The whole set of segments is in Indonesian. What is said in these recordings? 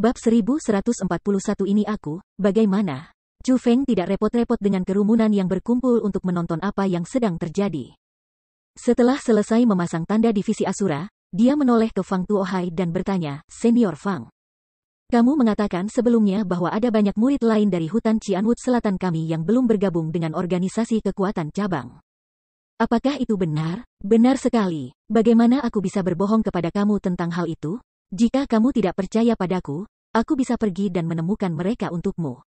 Bab 1141 ini aku, bagaimana? Chu Feng tidak repot-repot dengan kerumunan yang berkumpul untuk menonton apa yang sedang terjadi. Setelah selesai memasang tanda divisi Asura, dia menoleh ke Fang Tuohai dan bertanya, Senior Fang. Kamu mengatakan sebelumnya bahwa ada banyak murid lain dari hutan Cianwood Selatan kami yang belum bergabung dengan organisasi kekuatan cabang. Apakah itu benar? Benar sekali. Bagaimana aku bisa berbohong kepada kamu tentang hal itu? Jika kamu tidak percaya padaku, aku bisa pergi dan menemukan mereka untukmu.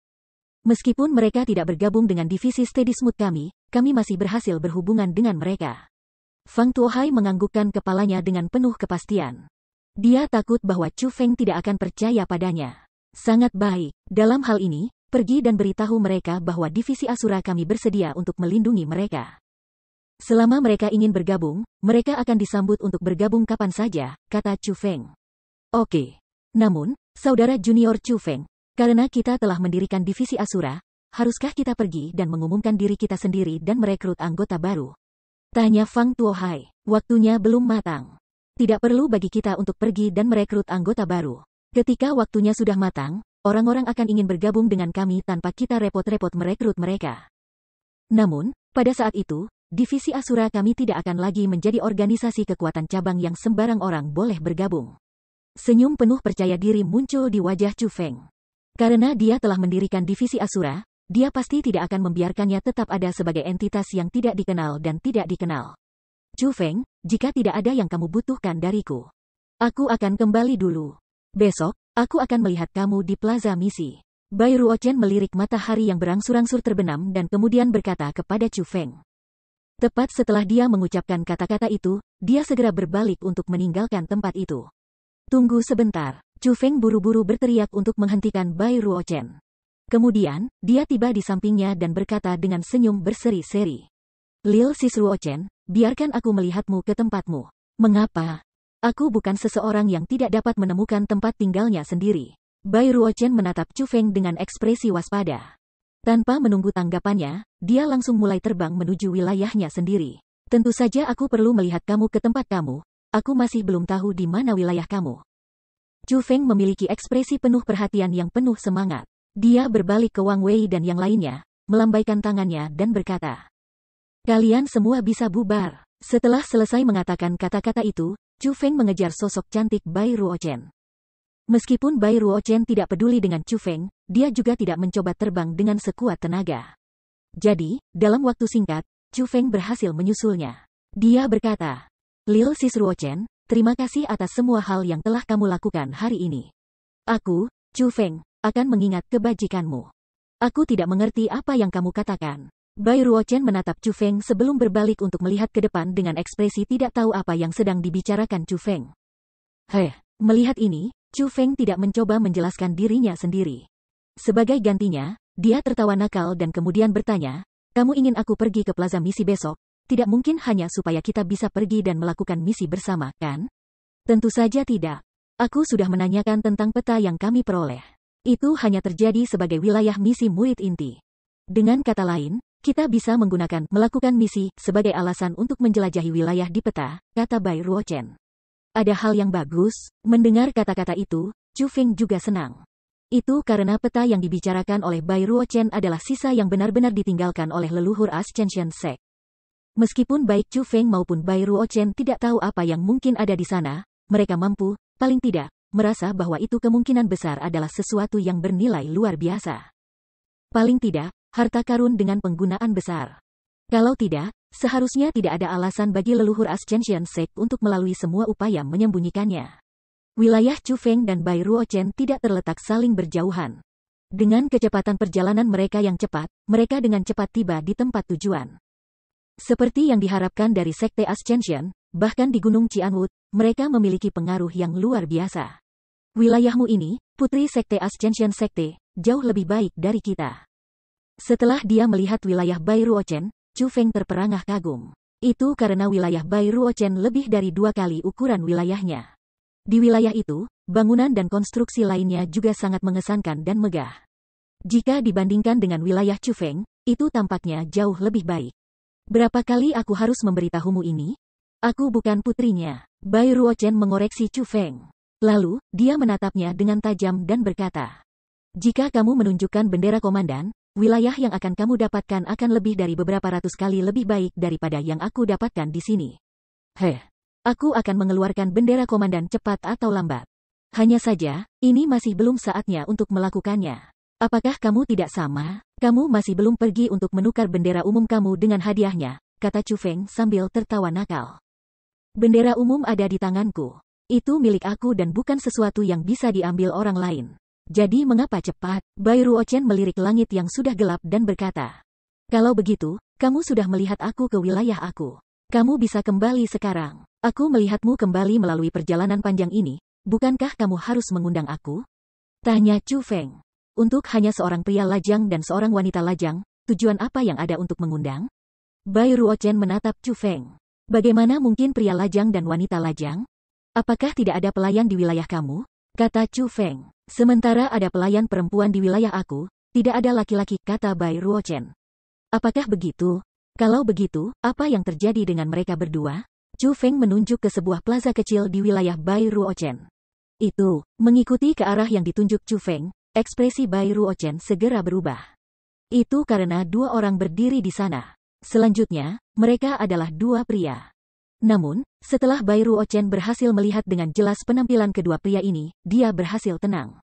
Meskipun mereka tidak bergabung dengan divisi Steady Smooth kami, kami masih berhasil berhubungan dengan mereka. Fang Tuohai menganggukkan kepalanya dengan penuh kepastian. Dia takut bahwa Chu Feng tidak akan percaya padanya. Sangat baik. Dalam hal ini, pergi dan beritahu mereka bahwa divisi Asura kami bersedia untuk melindungi mereka. Selama mereka ingin bergabung, mereka akan disambut untuk bergabung kapan saja, kata Chu Feng. Oke. Namun, Saudara Junior Chu Feng, karena kita telah mendirikan divisi Asura, haruskah kita pergi dan mengumumkan diri kita sendiri dan merekrut anggota baru? Tanya Fang Tuohai, waktunya belum matang. Tidak perlu bagi kita untuk pergi dan merekrut anggota baru. Ketika waktunya sudah matang, orang-orang akan ingin bergabung dengan kami tanpa kita repot-repot merekrut mereka. Namun, pada saat itu, divisi Asura kami tidak akan lagi menjadi organisasi kekuatan cabang yang sembarang orang boleh bergabung. Senyum penuh percaya diri muncul di wajah Chu Feng. Karena dia telah mendirikan divisi Asura, dia pasti tidak akan membiarkannya tetap ada sebagai entitas yang tidak dikenal dan tidak dikenal. Chu Feng, jika tidak ada yang kamu butuhkan dariku, aku akan kembali dulu. Besok, aku akan melihat kamu di Plaza Misi. Bai Ruochen melirik matahari yang berangsur-angsur terbenam dan kemudian berkata kepada Chu Feng. Tepat setelah dia mengucapkan kata-kata itu, dia segera berbalik untuk meninggalkan tempat itu. Tunggu sebentar, Chu Feng buru-buru berteriak untuk menghentikan Bai Ruochen. Kemudian, dia tiba di sampingnya dan berkata dengan senyum berseri-seri. Lil Sisruochen, biarkan aku melihatmu ke tempatmu. Mengapa? Aku bukan seseorang yang tidak dapat menemukan tempat tinggalnya sendiri. Bai Ruochen menatap Chu Feng dengan ekspresi waspada. Tanpa menunggu tanggapannya, dia langsung mulai terbang menuju wilayahnya sendiri. Tentu saja aku perlu melihat kamu ke tempat kamu, Aku masih belum tahu di mana wilayah kamu. Chu Feng memiliki ekspresi penuh perhatian yang penuh semangat. Dia berbalik ke Wang Wei dan yang lainnya, melambaikan tangannya dan berkata, Kalian semua bisa bubar. Setelah selesai mengatakan kata-kata itu, Chu Feng mengejar sosok cantik Bai Ruochen. Meskipun Bai Ruochen tidak peduli dengan Chu Feng, dia juga tidak mencoba terbang dengan sekuat tenaga. Jadi, dalam waktu singkat, Chu Feng berhasil menyusulnya. Dia berkata, Lil Sisruo Chen, terima kasih atas semua hal yang telah kamu lakukan hari ini. Aku, Chu Feng, akan mengingat kebajikanmu. Aku tidak mengerti apa yang kamu katakan. Bai Ruo Chen menatap Chu Feng sebelum berbalik untuk melihat ke depan dengan ekspresi tidak tahu apa yang sedang dibicarakan Chu Feng. Heh, melihat ini, Chu Feng tidak mencoba menjelaskan dirinya sendiri. Sebagai gantinya, dia tertawa nakal dan kemudian bertanya, kamu ingin aku pergi ke Plaza Misi besok, tidak mungkin hanya supaya kita bisa pergi dan melakukan misi bersama, kan? Tentu saja tidak. Aku sudah menanyakan tentang peta yang kami peroleh. Itu hanya terjadi sebagai wilayah misi murid inti. Dengan kata lain, kita bisa menggunakan melakukan misi sebagai alasan untuk menjelajahi wilayah di peta, kata Bai Ruochen. Ada hal yang bagus, mendengar kata-kata itu, Chu Feng juga senang. Itu karena peta yang dibicarakan oleh Bai Ruochen adalah sisa yang benar-benar ditinggalkan oleh leluhur Ascension Sect. Meskipun baik Chu Feng maupun Bai Ruo Chen tidak tahu apa yang mungkin ada di sana, mereka mampu, paling tidak, merasa bahwa itu kemungkinan besar adalah sesuatu yang bernilai luar biasa. Paling tidak, harta karun dengan penggunaan besar. Kalau tidak, seharusnya tidak ada alasan bagi leluhur Ascension Sect untuk melalui semua upaya menyembunyikannya. Wilayah Chu Feng dan Bai Ruo Chen tidak terletak saling berjauhan. Dengan kecepatan perjalanan mereka yang cepat, mereka dengan cepat tiba di tempat tujuan. Seperti yang diharapkan dari Sekte Ascension, bahkan di Gunung Cianwut, mereka memiliki pengaruh yang luar biasa. Wilayahmu ini, putri Sekte Ascension Sekte, jauh lebih baik dari kita. Setelah dia melihat wilayah Bai Ruochen, Chu Feng terperangah kagum. Itu karena wilayah Bai Ruochen lebih dari dua kali ukuran wilayahnya. Di wilayah itu, bangunan dan konstruksi lainnya juga sangat mengesankan dan megah. Jika dibandingkan dengan wilayah Chu Feng, itu tampaknya jauh lebih baik. Berapa kali aku harus memberitahumu ini? Aku bukan putrinya. Bai Ruochen mengoreksi Chu Feng. Lalu, dia menatapnya dengan tajam dan berkata, Jika kamu menunjukkan bendera komandan, wilayah yang akan kamu dapatkan akan lebih dari beberapa ratus kali lebih baik daripada yang aku dapatkan di sini. Heh, aku akan mengeluarkan bendera komandan cepat atau lambat. Hanya saja, ini masih belum saatnya untuk melakukannya. Apakah kamu tidak sama? Kamu masih belum pergi untuk menukar bendera umum kamu dengan hadiahnya, kata Chu Feng sambil tertawa nakal. Bendera umum ada di tanganku. Itu milik aku dan bukan sesuatu yang bisa diambil orang lain. Jadi mengapa cepat? Bai Ruochen melirik langit yang sudah gelap dan berkata. Kalau begitu, kamu sudah melihat aku ke wilayah aku. Kamu bisa kembali sekarang. Aku melihatmu kembali melalui perjalanan panjang ini. Bukankah kamu harus mengundang aku? Tanya Chu Feng. Untuk hanya seorang pria lajang dan seorang wanita lajang, tujuan apa yang ada untuk mengundang? Bai Ruochen menatap Chu Feng. Bagaimana mungkin pria lajang dan wanita lajang? Apakah tidak ada pelayan di wilayah kamu? Kata Chu Feng. Sementara ada pelayan perempuan di wilayah aku, tidak ada laki-laki, kata Bai Ruochen. Apakah begitu? Kalau begitu, apa yang terjadi dengan mereka berdua? Chu Feng menunjuk ke sebuah plaza kecil di wilayah Bai Ruochen. Itu, mengikuti ke arah yang ditunjuk Chu Feng, Ekspresi Bayru Ochen segera berubah. Itu karena dua orang berdiri di sana. Selanjutnya, mereka adalah dua pria. Namun, setelah Bayru Ochen berhasil melihat dengan jelas penampilan kedua pria ini, dia berhasil tenang.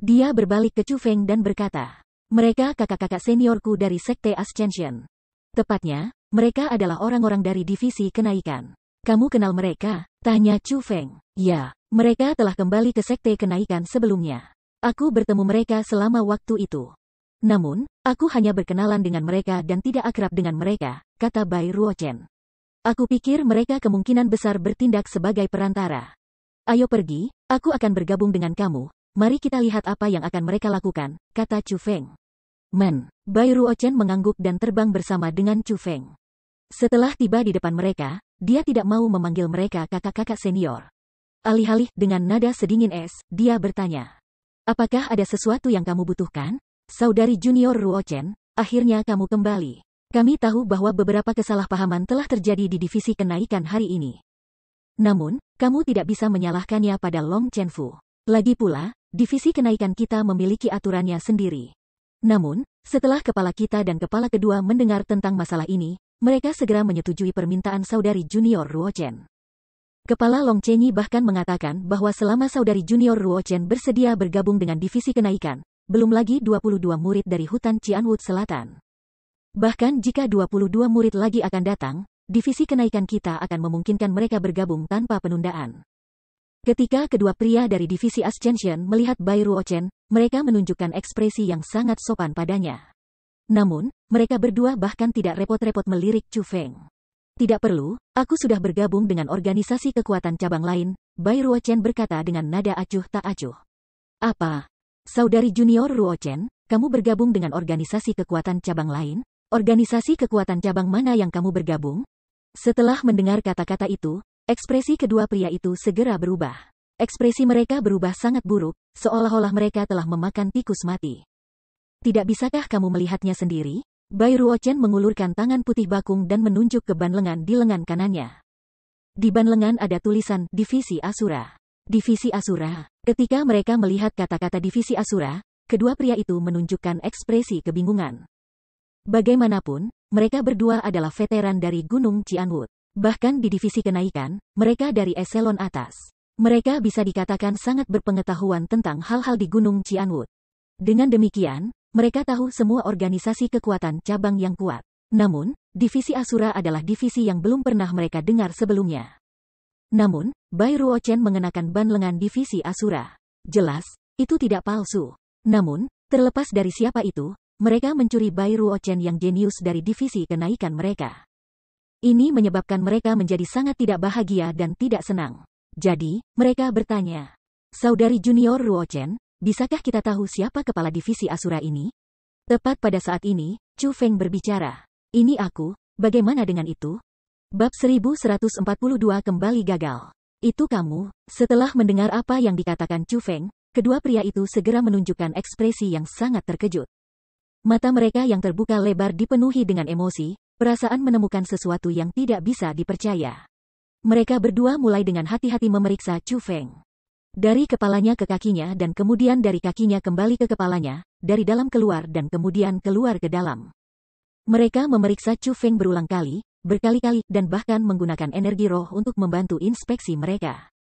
Dia berbalik ke Chu Feng dan berkata, mereka kakak-kakak seniorku dari Sekte Ascension. Tepatnya, mereka adalah orang-orang dari divisi kenaikan. Kamu kenal mereka? Tanya Chu Feng. Ya, mereka telah kembali ke Sekte Kenaikan sebelumnya. Aku bertemu mereka selama waktu itu. Namun, aku hanya berkenalan dengan mereka dan tidak akrab dengan mereka, kata Bai Ruochen. Aku pikir mereka kemungkinan besar bertindak sebagai perantara. Ayo pergi, aku akan bergabung dengan kamu. Mari kita lihat apa yang akan mereka lakukan, kata Chu Feng. Men, Bai Ruochen mengangguk dan terbang bersama dengan Chu Feng. Setelah tiba di depan mereka, dia tidak mau memanggil mereka kakak-kakak senior. Alih-alih dengan nada sedingin es, dia bertanya. Apakah ada sesuatu yang kamu butuhkan? Saudari junior Ruochen, akhirnya kamu kembali. Kami tahu bahwa beberapa kesalahpahaman telah terjadi di divisi kenaikan hari ini. Namun, kamu tidak bisa menyalahkannya pada Long Chen Fu. Lagi pula, divisi kenaikan kita memiliki aturannya sendiri. Namun, setelah kepala kita dan kepala kedua mendengar tentang masalah ini, mereka segera menyetujui permintaan saudari junior Ruochen. Kepala Long Chenyi bahkan mengatakan bahwa selama saudari junior Ruo Chen bersedia bergabung dengan divisi kenaikan, belum lagi 22 murid dari hutan Cianwood Selatan. Bahkan jika 22 murid lagi akan datang, divisi kenaikan kita akan memungkinkan mereka bergabung tanpa penundaan. Ketika kedua pria dari divisi Ascension melihat Bai Ruo Chen, mereka menunjukkan ekspresi yang sangat sopan padanya. Namun, mereka berdua bahkan tidak repot-repot melirik Chu Feng. Tidak perlu, aku sudah bergabung dengan organisasi kekuatan cabang lain, Bai Ruochen berkata dengan nada acuh tak acuh. Apa? Saudari junior Ruochen, kamu bergabung dengan organisasi kekuatan cabang lain? Organisasi kekuatan cabang mana yang kamu bergabung? Setelah mendengar kata-kata itu, ekspresi kedua pria itu segera berubah. Ekspresi mereka berubah sangat buruk, seolah-olah mereka telah memakan tikus mati. Tidak bisakah kamu melihatnya sendiri? Bai Chen mengulurkan tangan putih bakung dan menunjuk ke ban lengan di lengan kanannya. Di ban lengan ada tulisan Divisi Asura. Divisi Asura. Ketika mereka melihat kata-kata Divisi Asura, kedua pria itu menunjukkan ekspresi kebingungan. Bagaimanapun, mereka berdua adalah veteran dari Gunung Cianwood. Bahkan di divisi kenaikan, mereka dari eselon atas. Mereka bisa dikatakan sangat berpengetahuan tentang hal-hal di Gunung Cianwood. Dengan demikian, mereka tahu semua organisasi kekuatan cabang yang kuat. Namun, divisi Asura adalah divisi yang belum pernah mereka dengar sebelumnya. Namun, Bai Ruochen mengenakan ban lengan divisi Asura. Jelas, itu tidak palsu. Namun, terlepas dari siapa itu, mereka mencuri Bai Ruochen yang jenius dari divisi kenaikan mereka. Ini menyebabkan mereka menjadi sangat tidak bahagia dan tidak senang. Jadi, mereka bertanya, Saudari Junior Ruochen, Bisakah kita tahu siapa kepala divisi Asura ini? Tepat pada saat ini, Chu Feng berbicara. Ini aku, bagaimana dengan itu? Bab 1142 kembali gagal. Itu kamu, setelah mendengar apa yang dikatakan Chu Feng, kedua pria itu segera menunjukkan ekspresi yang sangat terkejut. Mata mereka yang terbuka lebar dipenuhi dengan emosi, perasaan menemukan sesuatu yang tidak bisa dipercaya. Mereka berdua mulai dengan hati-hati memeriksa Chu Feng. Dari kepalanya ke kakinya dan kemudian dari kakinya kembali ke kepalanya, dari dalam keluar dan kemudian keluar ke dalam. Mereka memeriksa Chu Feng berulang kali, berkali-kali, dan bahkan menggunakan energi roh untuk membantu inspeksi mereka.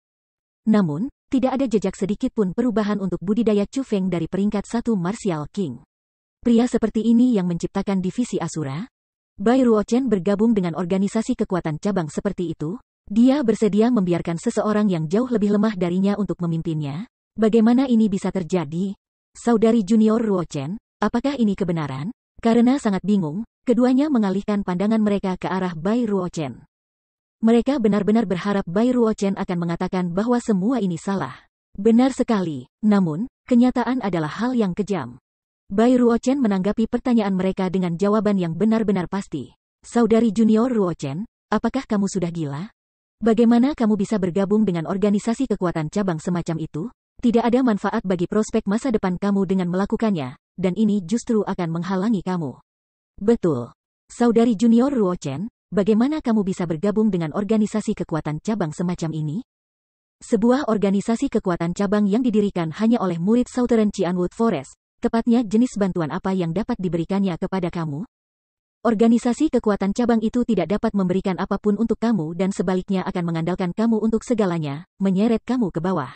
Namun, tidak ada jejak sedikit pun perubahan untuk budidaya Chu Feng dari peringkat satu Martial King. Pria seperti ini yang menciptakan divisi Asura, Bai Ruochen bergabung dengan organisasi kekuatan cabang seperti itu, dia bersedia membiarkan seseorang yang jauh lebih lemah darinya untuk memimpinnya? Bagaimana ini bisa terjadi? Saudari junior Ruochen, apakah ini kebenaran? Karena sangat bingung, keduanya mengalihkan pandangan mereka ke arah Bai Ruochen. Mereka benar-benar berharap Bai Ruochen akan mengatakan bahwa semua ini salah. Benar sekali, namun, kenyataan adalah hal yang kejam. Bai Ruochen menanggapi pertanyaan mereka dengan jawaban yang benar-benar pasti. Saudari junior Ruochen, apakah kamu sudah gila? Bagaimana kamu bisa bergabung dengan organisasi kekuatan cabang semacam itu? Tidak ada manfaat bagi prospek masa depan kamu dengan melakukannya, dan ini justru akan menghalangi kamu. Betul. Saudari junior Chen. bagaimana kamu bisa bergabung dengan organisasi kekuatan cabang semacam ini? Sebuah organisasi kekuatan cabang yang didirikan hanya oleh murid Southern Chianwood Forest, tepatnya jenis bantuan apa yang dapat diberikannya kepada kamu? Organisasi kekuatan cabang itu tidak dapat memberikan apapun untuk kamu dan sebaliknya akan mengandalkan kamu untuk segalanya, menyeret kamu ke bawah.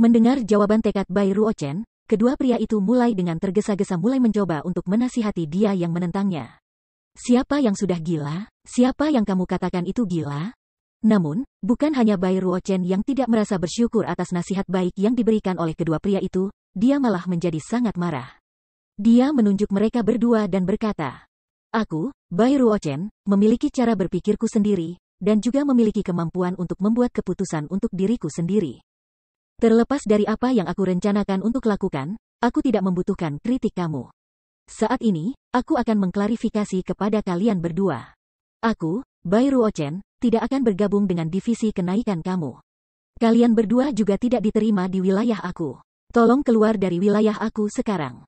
Mendengar jawaban tekad Bai Ruochen, kedua pria itu mulai dengan tergesa-gesa mulai mencoba untuk menasihati dia yang menentangnya. Siapa yang sudah gila? Siapa yang kamu katakan itu gila? Namun, bukan hanya Bai Ruochen yang tidak merasa bersyukur atas nasihat baik yang diberikan oleh kedua pria itu, dia malah menjadi sangat marah. Dia menunjuk mereka berdua dan berkata, Aku, Bai Ruochen, memiliki cara berpikirku sendiri, dan juga memiliki kemampuan untuk membuat keputusan untuk diriku sendiri. Terlepas dari apa yang aku rencanakan untuk lakukan, aku tidak membutuhkan kritik kamu. Saat ini, aku akan mengklarifikasi kepada kalian berdua. Aku, Bai Ruochen, tidak akan bergabung dengan divisi kenaikan kamu. Kalian berdua juga tidak diterima di wilayah aku. Tolong keluar dari wilayah aku sekarang.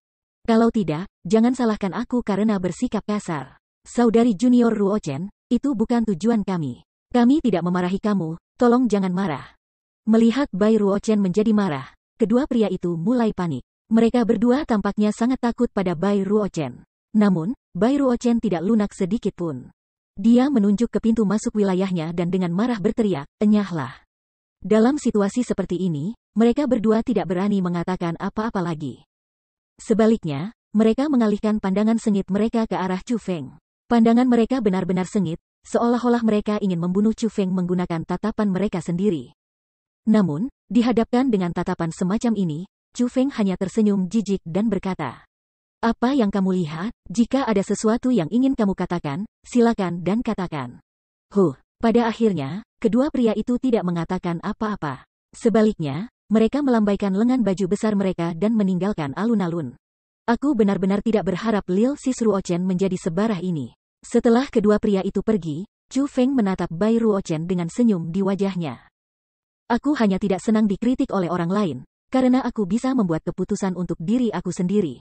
Kalau tidak, jangan salahkan aku karena bersikap kasar. Saudari junior Ruochen, itu bukan tujuan kami. Kami tidak memarahi kamu, tolong jangan marah. Melihat Bai Ruochen menjadi marah, kedua pria itu mulai panik. Mereka berdua tampaknya sangat takut pada Bai Ruochen. Namun, Bai Ruochen tidak lunak sedikit pun. Dia menunjuk ke pintu masuk wilayahnya dan dengan marah berteriak, enyahlah. Dalam situasi seperti ini, mereka berdua tidak berani mengatakan apa-apa lagi. Sebaliknya, mereka mengalihkan pandangan sengit mereka ke arah Chu Feng. Pandangan mereka benar-benar sengit, seolah-olah mereka ingin membunuh Chu Feng menggunakan tatapan mereka sendiri. Namun, dihadapkan dengan tatapan semacam ini, Chu Feng hanya tersenyum jijik dan berkata, Apa yang kamu lihat? Jika ada sesuatu yang ingin kamu katakan, silakan dan katakan. Huh, pada akhirnya, kedua pria itu tidak mengatakan apa-apa. Sebaliknya, mereka melambaikan lengan baju besar mereka dan meninggalkan alun-alun. Aku benar-benar tidak berharap Lil Sis Ruochen menjadi sebarah ini. Setelah kedua pria itu pergi, Chu Feng menatap Bai Ruochen dengan senyum di wajahnya. Aku hanya tidak senang dikritik oleh orang lain, karena aku bisa membuat keputusan untuk diri aku sendiri.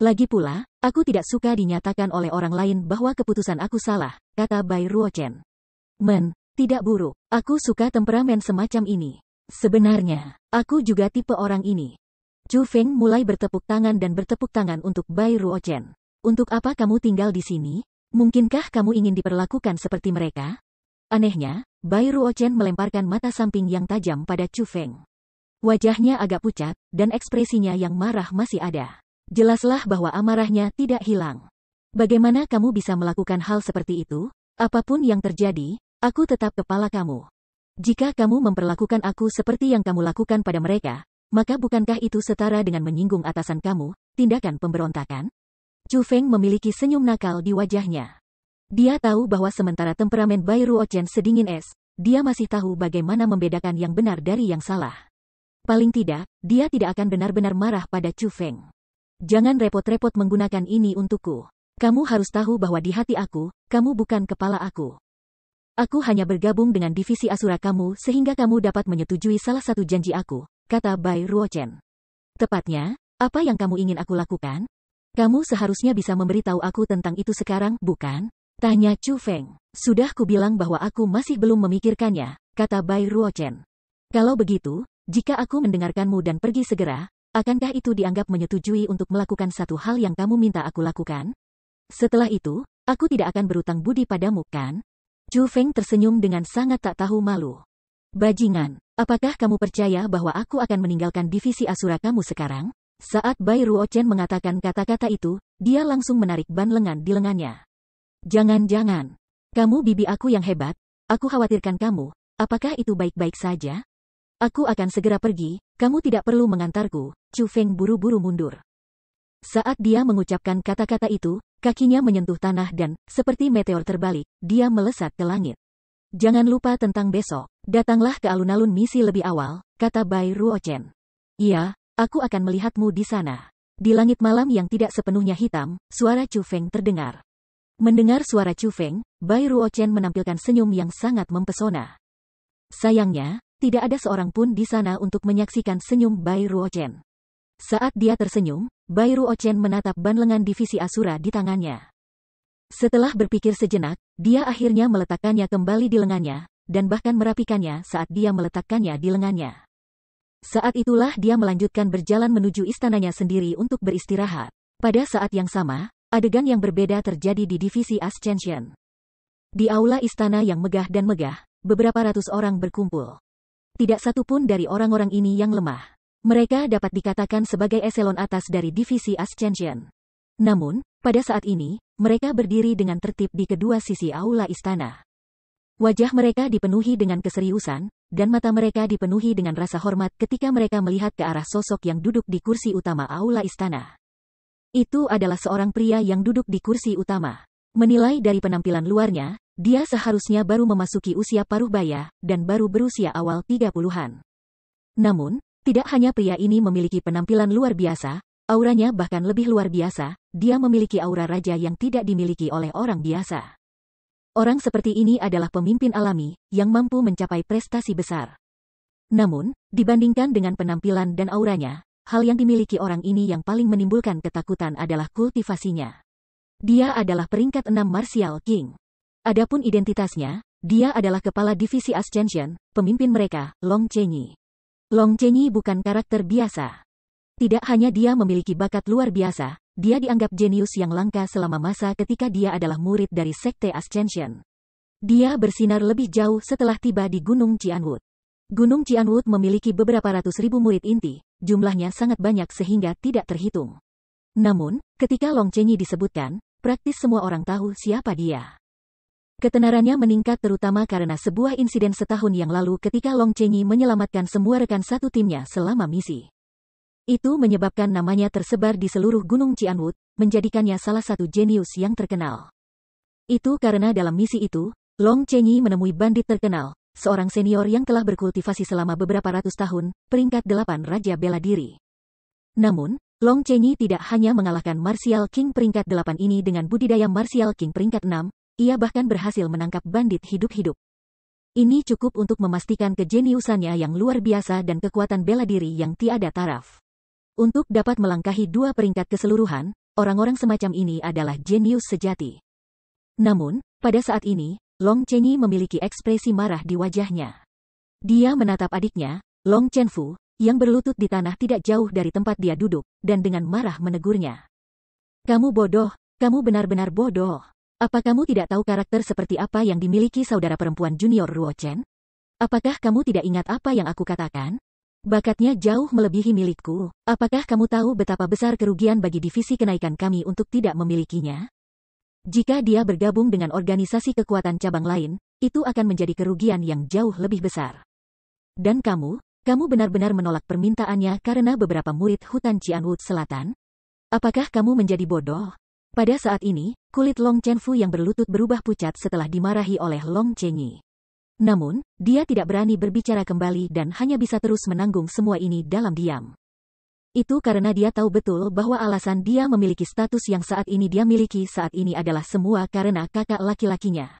Lagi pula, aku tidak suka dinyatakan oleh orang lain bahwa keputusan aku salah, kata Bai Ruochen. Men, tidak buruk. Aku suka temperamen semacam ini. Sebenarnya, aku juga tipe orang ini. Chu Feng mulai bertepuk tangan dan bertepuk tangan untuk Bai Ruochen. Untuk apa kamu tinggal di sini? Mungkinkah kamu ingin diperlakukan seperti mereka? Anehnya, Bai Ruochen melemparkan mata samping yang tajam pada Chu Feng. Wajahnya agak pucat, dan ekspresinya yang marah masih ada. Jelaslah bahwa amarahnya tidak hilang. Bagaimana kamu bisa melakukan hal seperti itu? Apapun yang terjadi, aku tetap kepala kamu. Jika kamu memperlakukan aku seperti yang kamu lakukan pada mereka, maka bukankah itu setara dengan menyinggung atasan kamu, tindakan pemberontakan? Chu Feng memiliki senyum nakal di wajahnya. Dia tahu bahwa sementara temperamen Bai Ruochen sedingin es, dia masih tahu bagaimana membedakan yang benar dari yang salah. Paling tidak, dia tidak akan benar-benar marah pada Chu Feng. Jangan repot-repot menggunakan ini untukku. Kamu harus tahu bahwa di hati aku, kamu bukan kepala aku. Aku hanya bergabung dengan divisi Asura kamu sehingga kamu dapat menyetujui salah satu janji aku, kata Bai Ruochen. Tepatnya, apa yang kamu ingin aku lakukan? Kamu seharusnya bisa memberitahu aku tentang itu sekarang, bukan? Tanya Chu Feng. Sudah ku bilang bahwa aku masih belum memikirkannya, kata Bai Ruochen. Kalau begitu, jika aku mendengarkanmu dan pergi segera, akankah itu dianggap menyetujui untuk melakukan satu hal yang kamu minta aku lakukan? Setelah itu, aku tidak akan berutang budi padamu, kan? Chu Feng tersenyum dengan sangat tak tahu malu. Bajingan, apakah kamu percaya bahwa aku akan meninggalkan divisi Asura kamu sekarang? Saat Bai Ruochen mengatakan kata-kata itu, dia langsung menarik ban lengan di lengannya. Jangan-jangan, kamu bibi aku yang hebat, aku khawatirkan kamu, apakah itu baik-baik saja? Aku akan segera pergi, kamu tidak perlu mengantarku, Chu Feng buru-buru mundur. Saat dia mengucapkan kata-kata itu, kakinya menyentuh tanah dan, seperti meteor terbalik, dia melesat ke langit. Jangan lupa tentang besok, datanglah ke alun-alun misi lebih awal, kata Bai Ruochen. Iya, aku akan melihatmu di sana. Di langit malam yang tidak sepenuhnya hitam, suara Chu Feng terdengar. Mendengar suara Chu Feng, Bai Ruochen menampilkan senyum yang sangat mempesona. Sayangnya, tidak ada seorang pun di sana untuk menyaksikan senyum Bai Ruochen. Saat dia tersenyum, Bayru Ochen menatap ban lengan divisi Asura di tangannya. Setelah berpikir sejenak, dia akhirnya meletakkannya kembali di lengannya, dan bahkan merapikannya saat dia meletakkannya di lengannya. Saat itulah dia melanjutkan berjalan menuju istananya sendiri untuk beristirahat. Pada saat yang sama, adegan yang berbeda terjadi di divisi Ascension. Di aula istana yang megah dan megah, beberapa ratus orang berkumpul. Tidak satu pun dari orang-orang ini yang lemah. Mereka dapat dikatakan sebagai eselon atas dari divisi Ascension. Namun, pada saat ini, mereka berdiri dengan tertib di kedua sisi aula istana. Wajah mereka dipenuhi dengan keseriusan, dan mata mereka dipenuhi dengan rasa hormat ketika mereka melihat ke arah sosok yang duduk di kursi utama aula istana. Itu adalah seorang pria yang duduk di kursi utama. Menilai dari penampilan luarnya, dia seharusnya baru memasuki usia paruh baya, dan baru berusia awal tiga puluhan. Namun, tidak hanya pria ini memiliki penampilan luar biasa, auranya bahkan lebih luar biasa, dia memiliki aura raja yang tidak dimiliki oleh orang biasa. Orang seperti ini adalah pemimpin alami, yang mampu mencapai prestasi besar. Namun, dibandingkan dengan penampilan dan auranya, hal yang dimiliki orang ini yang paling menimbulkan ketakutan adalah kultivasinya. Dia adalah peringkat enam Martial King. Adapun identitasnya, dia adalah kepala divisi Ascension, pemimpin mereka, Long Chenyi. Long Chenyi bukan karakter biasa. Tidak hanya dia memiliki bakat luar biasa, dia dianggap jenius yang langka selama masa ketika dia adalah murid dari Sekte Ascension. Dia bersinar lebih jauh setelah tiba di Gunung Cianwood. Gunung Cianwood memiliki beberapa ratus ribu murid inti, jumlahnya sangat banyak sehingga tidak terhitung. Namun, ketika Long Chenyi disebutkan, praktis semua orang tahu siapa dia. Ketenarannya meningkat terutama karena sebuah insiden setahun yang lalu ketika Long Chenyi menyelamatkan semua rekan satu timnya selama misi. Itu menyebabkan namanya tersebar di seluruh Gunung Cianwood, menjadikannya salah satu jenius yang terkenal. Itu karena dalam misi itu, Long Chenyi menemui bandit terkenal, seorang senior yang telah berkultivasi selama beberapa ratus tahun, peringkat delapan Raja Bela Diri. Namun, Long Chenyi tidak hanya mengalahkan Martial King peringkat delapan ini dengan budidaya Martial King peringkat enam ia bahkan berhasil menangkap bandit hidup-hidup. Ini cukup untuk memastikan kejeniusannya yang luar biasa dan kekuatan bela diri yang tiada taraf. Untuk dapat melangkahi dua peringkat keseluruhan, orang-orang semacam ini adalah jenius sejati. Namun, pada saat ini, Long Chengyi memiliki ekspresi marah di wajahnya. Dia menatap adiknya, Long Chenfu, yang berlutut di tanah tidak jauh dari tempat dia duduk, dan dengan marah menegurnya. Kamu bodoh, kamu benar-benar bodoh. Apa kamu tidak tahu karakter seperti apa yang dimiliki saudara perempuan junior Ruo Chen? Apakah kamu tidak ingat apa yang aku katakan? Bakatnya jauh melebihi milikku. Apakah kamu tahu betapa besar kerugian bagi divisi kenaikan kami untuk tidak memilikinya? Jika dia bergabung dengan organisasi kekuatan cabang lain, itu akan menjadi kerugian yang jauh lebih besar. Dan kamu, kamu benar-benar menolak permintaannya karena beberapa murid hutan Cianwood Selatan? Apakah kamu menjadi bodoh? Pada saat ini, Kulit Long Chenfu yang berlutut berubah pucat setelah dimarahi oleh Long Chenyi. Namun, dia tidak berani berbicara kembali dan hanya bisa terus menanggung semua ini dalam diam. Itu karena dia tahu betul bahwa alasan dia memiliki status yang saat ini dia miliki saat ini adalah semua karena kakak laki-lakinya.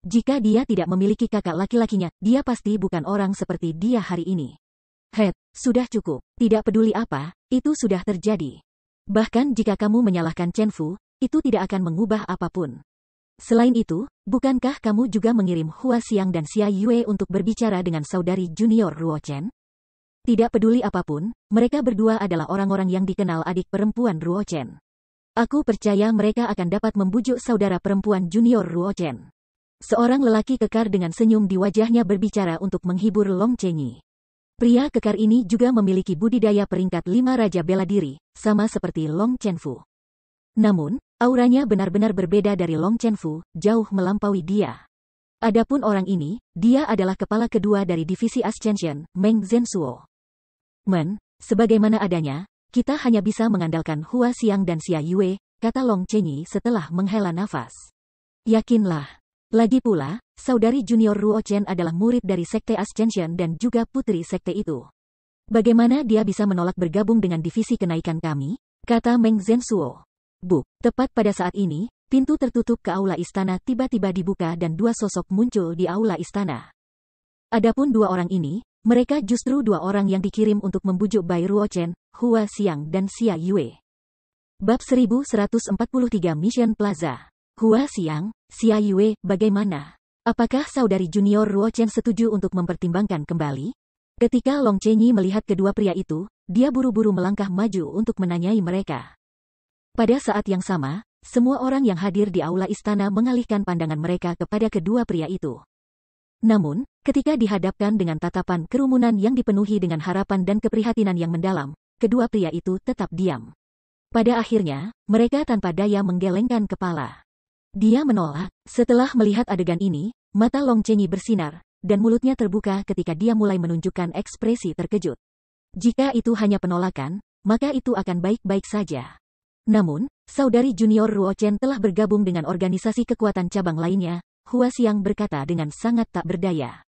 Jika dia tidak memiliki kakak laki-lakinya, dia pasti bukan orang seperti dia hari ini. Head, sudah cukup. Tidak peduli apa, itu sudah terjadi. Bahkan jika kamu menyalahkan Chen Fu, itu tidak akan mengubah apapun. Selain itu, bukankah kamu juga mengirim Hua Xiang dan Xia Yue untuk berbicara dengan saudari junior Ruo Chen? Tidak peduli apapun, mereka berdua adalah orang-orang yang dikenal adik perempuan Ruo Chen. Aku percaya mereka akan dapat membujuk saudara perempuan junior Ruo Chen. Seorang lelaki kekar dengan senyum di wajahnya berbicara untuk menghibur Long Chenyi. Pria kekar ini juga memiliki budidaya peringkat lima raja bela diri, sama seperti Long Chenfu. Namun, Auranya benar-benar berbeda dari Long Chen Fu, jauh melampaui dia. Adapun orang ini, dia adalah kepala kedua dari divisi Ascension, Meng Zensuo. Men, sebagaimana adanya, kita hanya bisa mengandalkan Hua Xiang dan Xia Yue, kata Long Chen Yi setelah menghela nafas. Yakinlah. Lagi pula, saudari junior Ruo Chen adalah murid dari Sekte Ascension dan juga putri Sekte itu. Bagaimana dia bisa menolak bergabung dengan divisi kenaikan kami? Kata Meng Zensuo. Bu, tepat pada saat ini, pintu tertutup ke aula istana tiba-tiba dibuka dan dua sosok muncul di aula istana. Adapun dua orang ini, mereka justru dua orang yang dikirim untuk membujuk Bai Ruochen, Hua Xiang dan Xia Yue. Bab 1143 Mission Plaza Hua Xiang, Xia Yue, bagaimana? Apakah saudari junior Ruochen setuju untuk mempertimbangkan kembali? Ketika Long Chenyi melihat kedua pria itu, dia buru-buru melangkah maju untuk menanyai mereka. Pada saat yang sama, semua orang yang hadir di aula istana mengalihkan pandangan mereka kepada kedua pria itu. Namun, ketika dihadapkan dengan tatapan kerumunan yang dipenuhi dengan harapan dan keprihatinan yang mendalam, kedua pria itu tetap diam. Pada akhirnya, mereka tanpa daya menggelengkan kepala. Dia menolak, setelah melihat adegan ini, mata Long Chenyi bersinar, dan mulutnya terbuka ketika dia mulai menunjukkan ekspresi terkejut. Jika itu hanya penolakan, maka itu akan baik-baik saja. Namun, saudari junior Ruo Chen telah bergabung dengan organisasi kekuatan cabang lainnya, Hua Xiang berkata dengan sangat tak berdaya.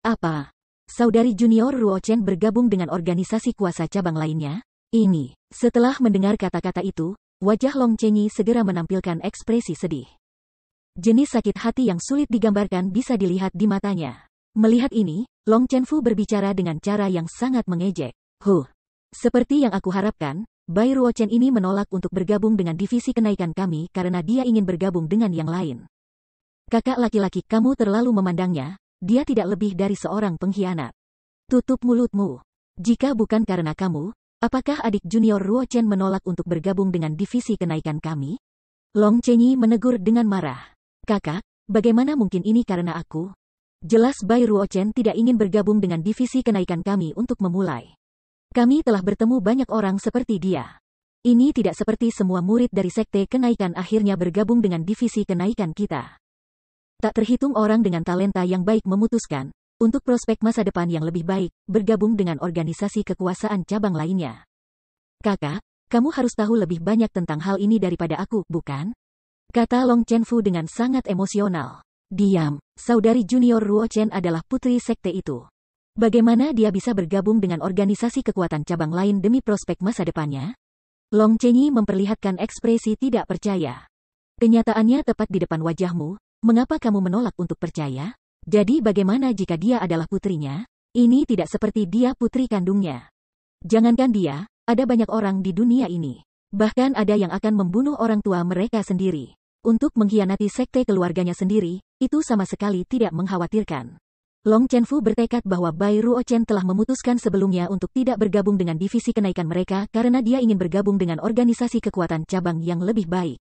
Apa? Saudari junior Ruo Chen bergabung dengan organisasi kuasa cabang lainnya? Ini, setelah mendengar kata-kata itu, wajah Long Chenyi segera menampilkan ekspresi sedih. Jenis sakit hati yang sulit digambarkan bisa dilihat di matanya. Melihat ini, Long Chen Fu berbicara dengan cara yang sangat mengejek. Huh, seperti yang aku harapkan, Bai Ruochen ini menolak untuk bergabung dengan divisi kenaikan kami karena dia ingin bergabung dengan yang lain. Kakak laki-laki kamu terlalu memandangnya, dia tidak lebih dari seorang pengkhianat. Tutup mulutmu. Jika bukan karena kamu, apakah adik junior Ruochen menolak untuk bergabung dengan divisi kenaikan kami? Long Chenyi menegur dengan marah. Kakak, bagaimana mungkin ini karena aku? Jelas Bai Ruochen tidak ingin bergabung dengan divisi kenaikan kami untuk memulai. Kami telah bertemu banyak orang seperti dia. Ini tidak seperti semua murid dari sekte kenaikan akhirnya bergabung dengan divisi kenaikan kita. Tak terhitung orang dengan talenta yang baik memutuskan, untuk prospek masa depan yang lebih baik, bergabung dengan organisasi kekuasaan cabang lainnya. Kakak, kamu harus tahu lebih banyak tentang hal ini daripada aku, bukan? Kata Long Chen Fu dengan sangat emosional. Diam, saudari junior Ruo Chen adalah putri sekte itu. Bagaimana dia bisa bergabung dengan organisasi kekuatan cabang lain demi prospek masa depannya? Long Chenyi memperlihatkan ekspresi tidak percaya. Kenyataannya tepat di depan wajahmu, mengapa kamu menolak untuk percaya? Jadi bagaimana jika dia adalah putrinya? Ini tidak seperti dia putri kandungnya. Jangankan dia, ada banyak orang di dunia ini. Bahkan ada yang akan membunuh orang tua mereka sendiri. Untuk mengkhianati sekte keluarganya sendiri, itu sama sekali tidak mengkhawatirkan. Long Chen Fu bertekad bahwa Bai Ruo Chen telah memutuskan sebelumnya untuk tidak bergabung dengan divisi kenaikan mereka karena dia ingin bergabung dengan organisasi kekuatan cabang yang lebih baik.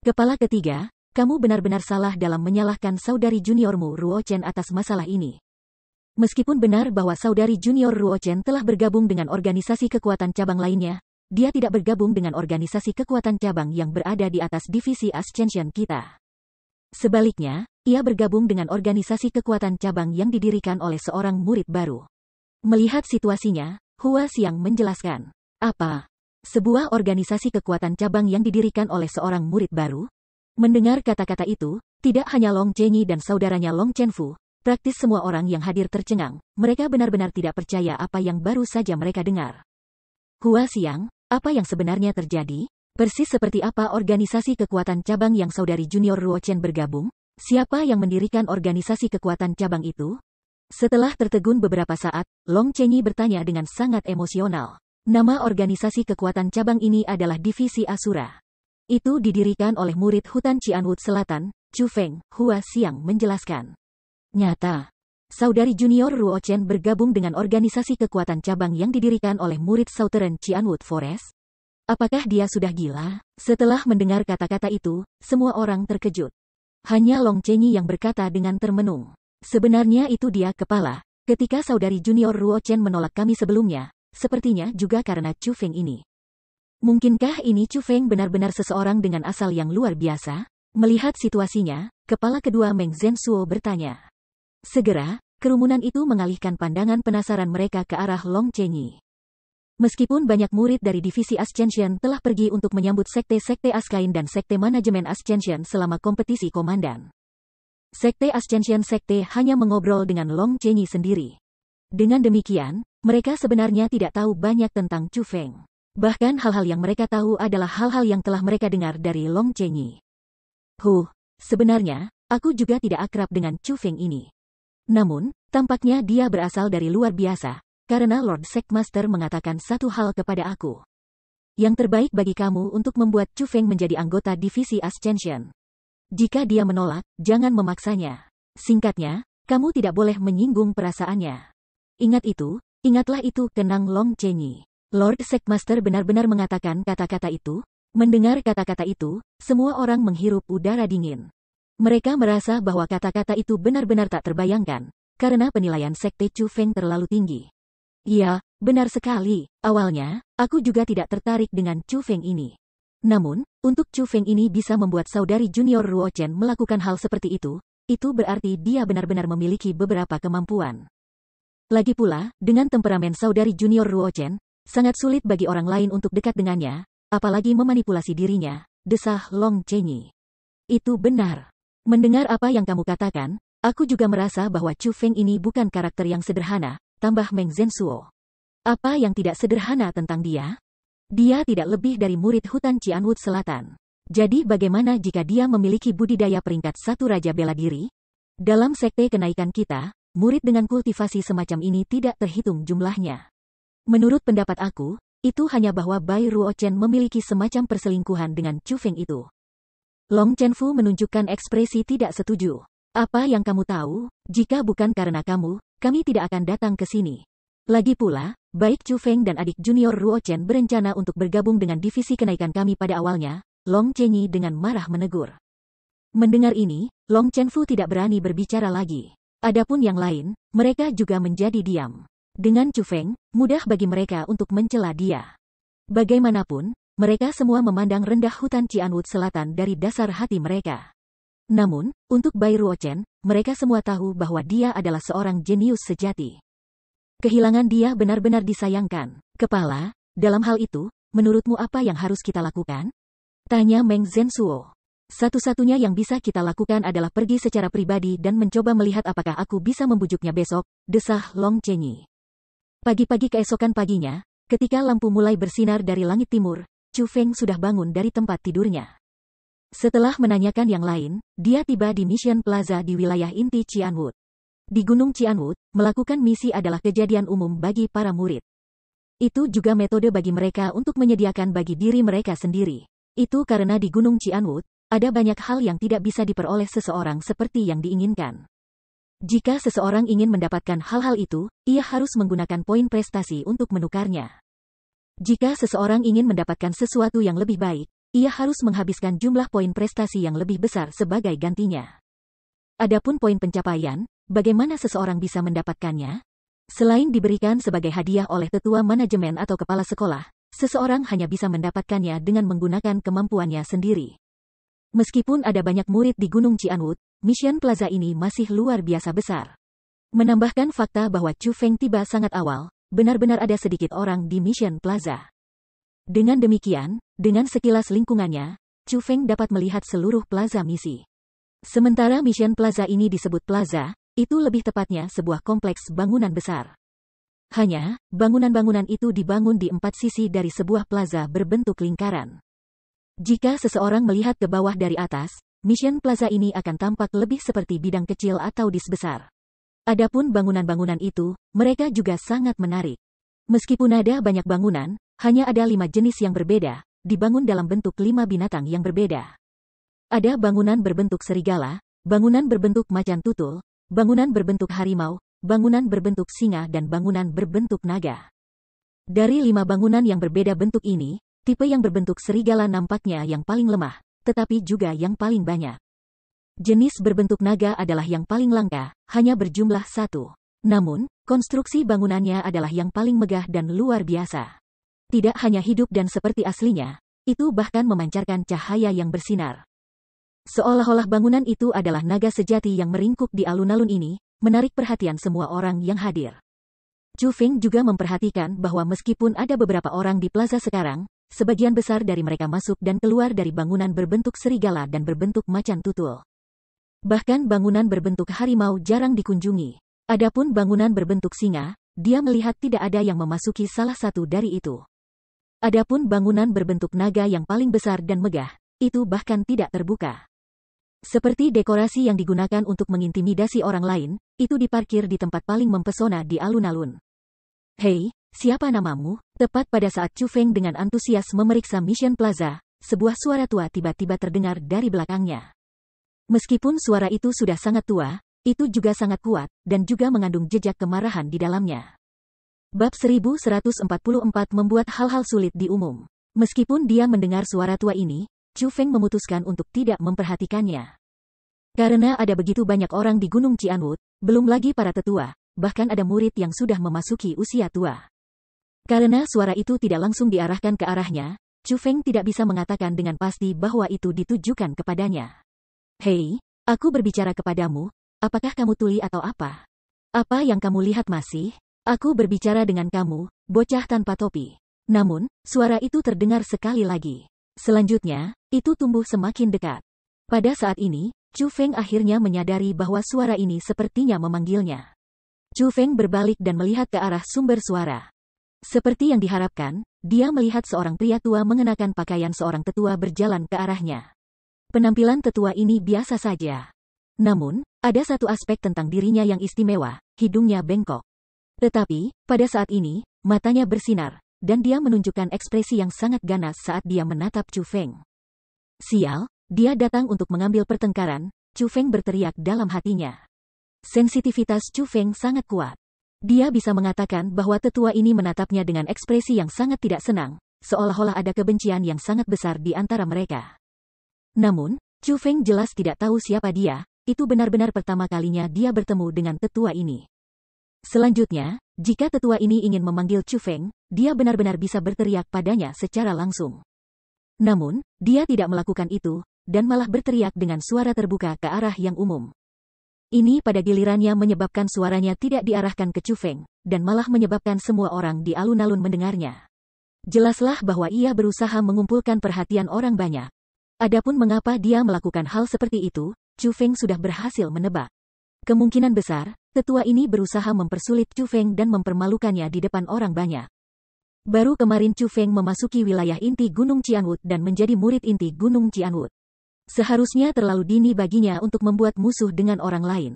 Kepala ketiga, kamu benar-benar salah dalam menyalahkan saudari juniormu Ruo Chen atas masalah ini. Meskipun benar bahwa saudari junior Ruo Chen telah bergabung dengan organisasi kekuatan cabang lainnya, dia tidak bergabung dengan organisasi kekuatan cabang yang berada di atas divisi Ascension kita. Sebaliknya, ia bergabung dengan organisasi kekuatan cabang yang didirikan oleh seorang murid baru. Melihat situasinya, Hua Xiang menjelaskan. Apa? Sebuah organisasi kekuatan cabang yang didirikan oleh seorang murid baru? Mendengar kata-kata itu, tidak hanya Long Chenyi dan saudaranya Long Chenfu, praktis semua orang yang hadir tercengang. Mereka benar-benar tidak percaya apa yang baru saja mereka dengar. Hua Xiang, apa yang sebenarnya terjadi? Persis seperti apa organisasi kekuatan cabang yang saudari junior Ruo Chen bergabung, Siapa yang mendirikan organisasi kekuatan cabang itu? Setelah tertegun beberapa saat, Long Chenyi bertanya dengan sangat emosional. Nama organisasi kekuatan cabang ini adalah Divisi Asura. Itu didirikan oleh murid hutan Cianwood Selatan, Chu Feng, Hua Xiang menjelaskan. Nyata, saudari junior Ruo Chen bergabung dengan organisasi kekuatan cabang yang didirikan oleh murid Southern Cianwood Forest? Apakah dia sudah gila? Setelah mendengar kata-kata itu, semua orang terkejut. Hanya Long Chenyi yang berkata dengan termenung. Sebenarnya itu dia kepala. Ketika saudari junior Ruo Chen menolak kami sebelumnya, sepertinya juga karena Chu Feng ini. Mungkinkah ini Chu Feng benar-benar seseorang dengan asal yang luar biasa? Melihat situasinya, kepala kedua Meng Suo bertanya. Segera, kerumunan itu mengalihkan pandangan penasaran mereka ke arah Long Chenyi. Meskipun banyak murid dari divisi Ascension telah pergi untuk menyambut sekte-sekte Askain dan sekte manajemen Ascension selama kompetisi komandan. Sekte Ascension Sekte hanya mengobrol dengan Long Chenyi sendiri. Dengan demikian, mereka sebenarnya tidak tahu banyak tentang Chu Feng. Bahkan hal-hal yang mereka tahu adalah hal-hal yang telah mereka dengar dari Long Chenyi. Huh, sebenarnya, aku juga tidak akrab dengan Chu Feng ini. Namun, tampaknya dia berasal dari luar biasa, karena Lord Sekmaster mengatakan satu hal kepada aku. Yang terbaik bagi kamu untuk membuat Chu Feng menjadi anggota divisi Ascension. Jika dia menolak, jangan memaksanya. Singkatnya, kamu tidak boleh menyinggung perasaannya. Ingat itu, ingatlah itu, kenang Long Chenyi. Lord Sekmaster benar-benar mengatakan kata-kata itu. Mendengar kata-kata itu, semua orang menghirup udara dingin. Mereka merasa bahwa kata-kata itu benar-benar tak terbayangkan, karena penilaian Sekte Chu Feng terlalu tinggi. Iya, benar sekali. Awalnya, aku juga tidak tertarik dengan Chu Feng ini. Namun, untuk Chu Feng ini bisa membuat saudari junior Ruo Chen melakukan hal seperti itu, itu berarti dia benar-benar memiliki beberapa kemampuan. Lagi pula, dengan temperamen saudari junior Ruo Chen, sangat sulit bagi orang lain untuk dekat dengannya, apalagi memanipulasi dirinya, desah Long Chenyi. Itu benar. Mendengar apa yang kamu katakan, aku juga merasa bahwa Chu Feng ini bukan karakter yang sederhana, tambah Meng Zensuo. Apa yang tidak sederhana tentang dia? Dia tidak lebih dari murid hutan Cianwood Selatan. Jadi bagaimana jika dia memiliki budidaya peringkat satu Raja Bela Diri? Dalam sekte kenaikan kita, murid dengan kultivasi semacam ini tidak terhitung jumlahnya. Menurut pendapat aku, itu hanya bahwa Bai Ruo Chen memiliki semacam perselingkuhan dengan Chu Feng itu. Long Chen Fu menunjukkan ekspresi tidak setuju. Apa yang kamu tahu, jika bukan karena kamu, kami tidak akan datang ke sini. Lagi pula, baik Chu Feng dan adik junior Ruo Chen berencana untuk bergabung dengan divisi kenaikan kami pada awalnya, Long Chenyi dengan marah menegur. Mendengar ini, Long Chen Fu tidak berani berbicara lagi. Adapun yang lain, mereka juga menjadi diam. Dengan Chu Feng, mudah bagi mereka untuk mencela dia. Bagaimanapun, mereka semua memandang rendah hutan Cianwood Selatan dari dasar hati mereka. Namun, untuk Bai Ruo Chen, mereka semua tahu bahwa dia adalah seorang jenius sejati. Kehilangan dia benar-benar disayangkan. Kepala, dalam hal itu, menurutmu apa yang harus kita lakukan? Tanya Meng Zensuo. Satu-satunya yang bisa kita lakukan adalah pergi secara pribadi dan mencoba melihat apakah aku bisa membujuknya besok, desah Long Chenyi. Pagi-pagi keesokan paginya, ketika lampu mulai bersinar dari langit timur, Chu Feng sudah bangun dari tempat tidurnya. Setelah menanyakan yang lain, dia tiba di Mission Plaza di wilayah inti Cianwood. Di Gunung Cianwood, melakukan misi adalah kejadian umum bagi para murid. Itu juga metode bagi mereka untuk menyediakan bagi diri mereka sendiri. Itu karena di Gunung Cianwood, ada banyak hal yang tidak bisa diperoleh seseorang seperti yang diinginkan. Jika seseorang ingin mendapatkan hal-hal itu, ia harus menggunakan poin prestasi untuk menukarnya. Jika seseorang ingin mendapatkan sesuatu yang lebih baik, ia harus menghabiskan jumlah poin prestasi yang lebih besar sebagai gantinya. Adapun poin pencapaian, bagaimana seseorang bisa mendapatkannya? Selain diberikan sebagai hadiah oleh tetua manajemen atau kepala sekolah, seseorang hanya bisa mendapatkannya dengan menggunakan kemampuannya sendiri. Meskipun ada banyak murid di Gunung Cianwood, Mission Plaza ini masih luar biasa besar. Menambahkan fakta bahwa Chu Feng tiba sangat awal, benar-benar ada sedikit orang di Mission Plaza. Dengan demikian, dengan sekilas lingkungannya, Chu Feng dapat melihat seluruh plaza misi. Sementara Mission Plaza ini disebut plaza, itu lebih tepatnya sebuah kompleks bangunan besar. Hanya, bangunan-bangunan itu dibangun di empat sisi dari sebuah plaza berbentuk lingkaran. Jika seseorang melihat ke bawah dari atas, Mission Plaza ini akan tampak lebih seperti bidang kecil atau dis besar. Adapun bangunan-bangunan itu, mereka juga sangat menarik. Meskipun ada banyak bangunan, hanya ada lima jenis yang berbeda, dibangun dalam bentuk lima binatang yang berbeda. Ada bangunan berbentuk serigala, bangunan berbentuk macan tutul, bangunan berbentuk harimau, bangunan berbentuk singa dan bangunan berbentuk naga. Dari lima bangunan yang berbeda bentuk ini, tipe yang berbentuk serigala nampaknya yang paling lemah, tetapi juga yang paling banyak. Jenis berbentuk naga adalah yang paling langka, hanya berjumlah satu. Namun, konstruksi bangunannya adalah yang paling megah dan luar biasa. Tidak hanya hidup dan seperti aslinya, itu bahkan memancarkan cahaya yang bersinar. Seolah-olah bangunan itu adalah naga sejati yang meringkuk di alun-alun ini, menarik perhatian semua orang yang hadir. Chu Feng juga memperhatikan bahwa meskipun ada beberapa orang di plaza sekarang, sebagian besar dari mereka masuk dan keluar dari bangunan berbentuk serigala dan berbentuk macan tutul. Bahkan bangunan berbentuk harimau jarang dikunjungi. Adapun bangunan berbentuk singa, dia melihat tidak ada yang memasuki salah satu dari itu. Adapun bangunan berbentuk naga yang paling besar dan megah, itu bahkan tidak terbuka. Seperti dekorasi yang digunakan untuk mengintimidasi orang lain, itu diparkir di tempat paling mempesona di alun-alun. Hei, siapa namamu? Tepat pada saat Chu Feng dengan antusias memeriksa Mission Plaza, sebuah suara tua tiba-tiba terdengar dari belakangnya. Meskipun suara itu sudah sangat tua, itu juga sangat kuat, dan juga mengandung jejak kemarahan di dalamnya. Bab 1144 membuat hal-hal sulit di umum. Meskipun dia mendengar suara tua ini, Chu Feng memutuskan untuk tidak memperhatikannya. Karena ada begitu banyak orang di Gunung Cianwut, belum lagi para tetua, bahkan ada murid yang sudah memasuki usia tua. Karena suara itu tidak langsung diarahkan ke arahnya, Chu Feng tidak bisa mengatakan dengan pasti bahwa itu ditujukan kepadanya. Hei, aku berbicara kepadamu, apakah kamu tuli atau apa? Apa yang kamu lihat masih? Aku berbicara dengan kamu, bocah tanpa topi. Namun, suara itu terdengar sekali lagi. Selanjutnya, itu tumbuh semakin dekat. Pada saat ini, Chu Feng akhirnya menyadari bahwa suara ini sepertinya memanggilnya. Chu Feng berbalik dan melihat ke arah sumber suara. Seperti yang diharapkan, dia melihat seorang pria tua mengenakan pakaian seorang tetua berjalan ke arahnya. Penampilan tetua ini biasa saja. Namun, ada satu aspek tentang dirinya yang istimewa, hidungnya bengkok. Tetapi, pada saat ini, matanya bersinar, dan dia menunjukkan ekspresi yang sangat ganas saat dia menatap Chu Feng. Sial, dia datang untuk mengambil pertengkaran, Chu Feng berteriak dalam hatinya. Sensitivitas Chu Feng sangat kuat. Dia bisa mengatakan bahwa tetua ini menatapnya dengan ekspresi yang sangat tidak senang, seolah-olah ada kebencian yang sangat besar di antara mereka. Namun, Chu Feng jelas tidak tahu siapa dia, itu benar-benar pertama kalinya dia bertemu dengan tetua ini. Selanjutnya, jika tetua ini ingin memanggil Chu Feng, dia benar-benar bisa berteriak padanya secara langsung. Namun, dia tidak melakukan itu, dan malah berteriak dengan suara terbuka ke arah yang umum. Ini pada gilirannya menyebabkan suaranya tidak diarahkan ke Chu Feng, dan malah menyebabkan semua orang di alun-alun mendengarnya. Jelaslah bahwa ia berusaha mengumpulkan perhatian orang banyak. Adapun mengapa dia melakukan hal seperti itu, Chu Feng sudah berhasil menebak. Kemungkinan besar, tetua ini berusaha mempersulit Chu Feng dan mempermalukannya di depan orang banyak. Baru kemarin Chu Feng memasuki wilayah inti Gunung Cianwut dan menjadi murid inti Gunung Cianwut. Seharusnya terlalu dini baginya untuk membuat musuh dengan orang lain.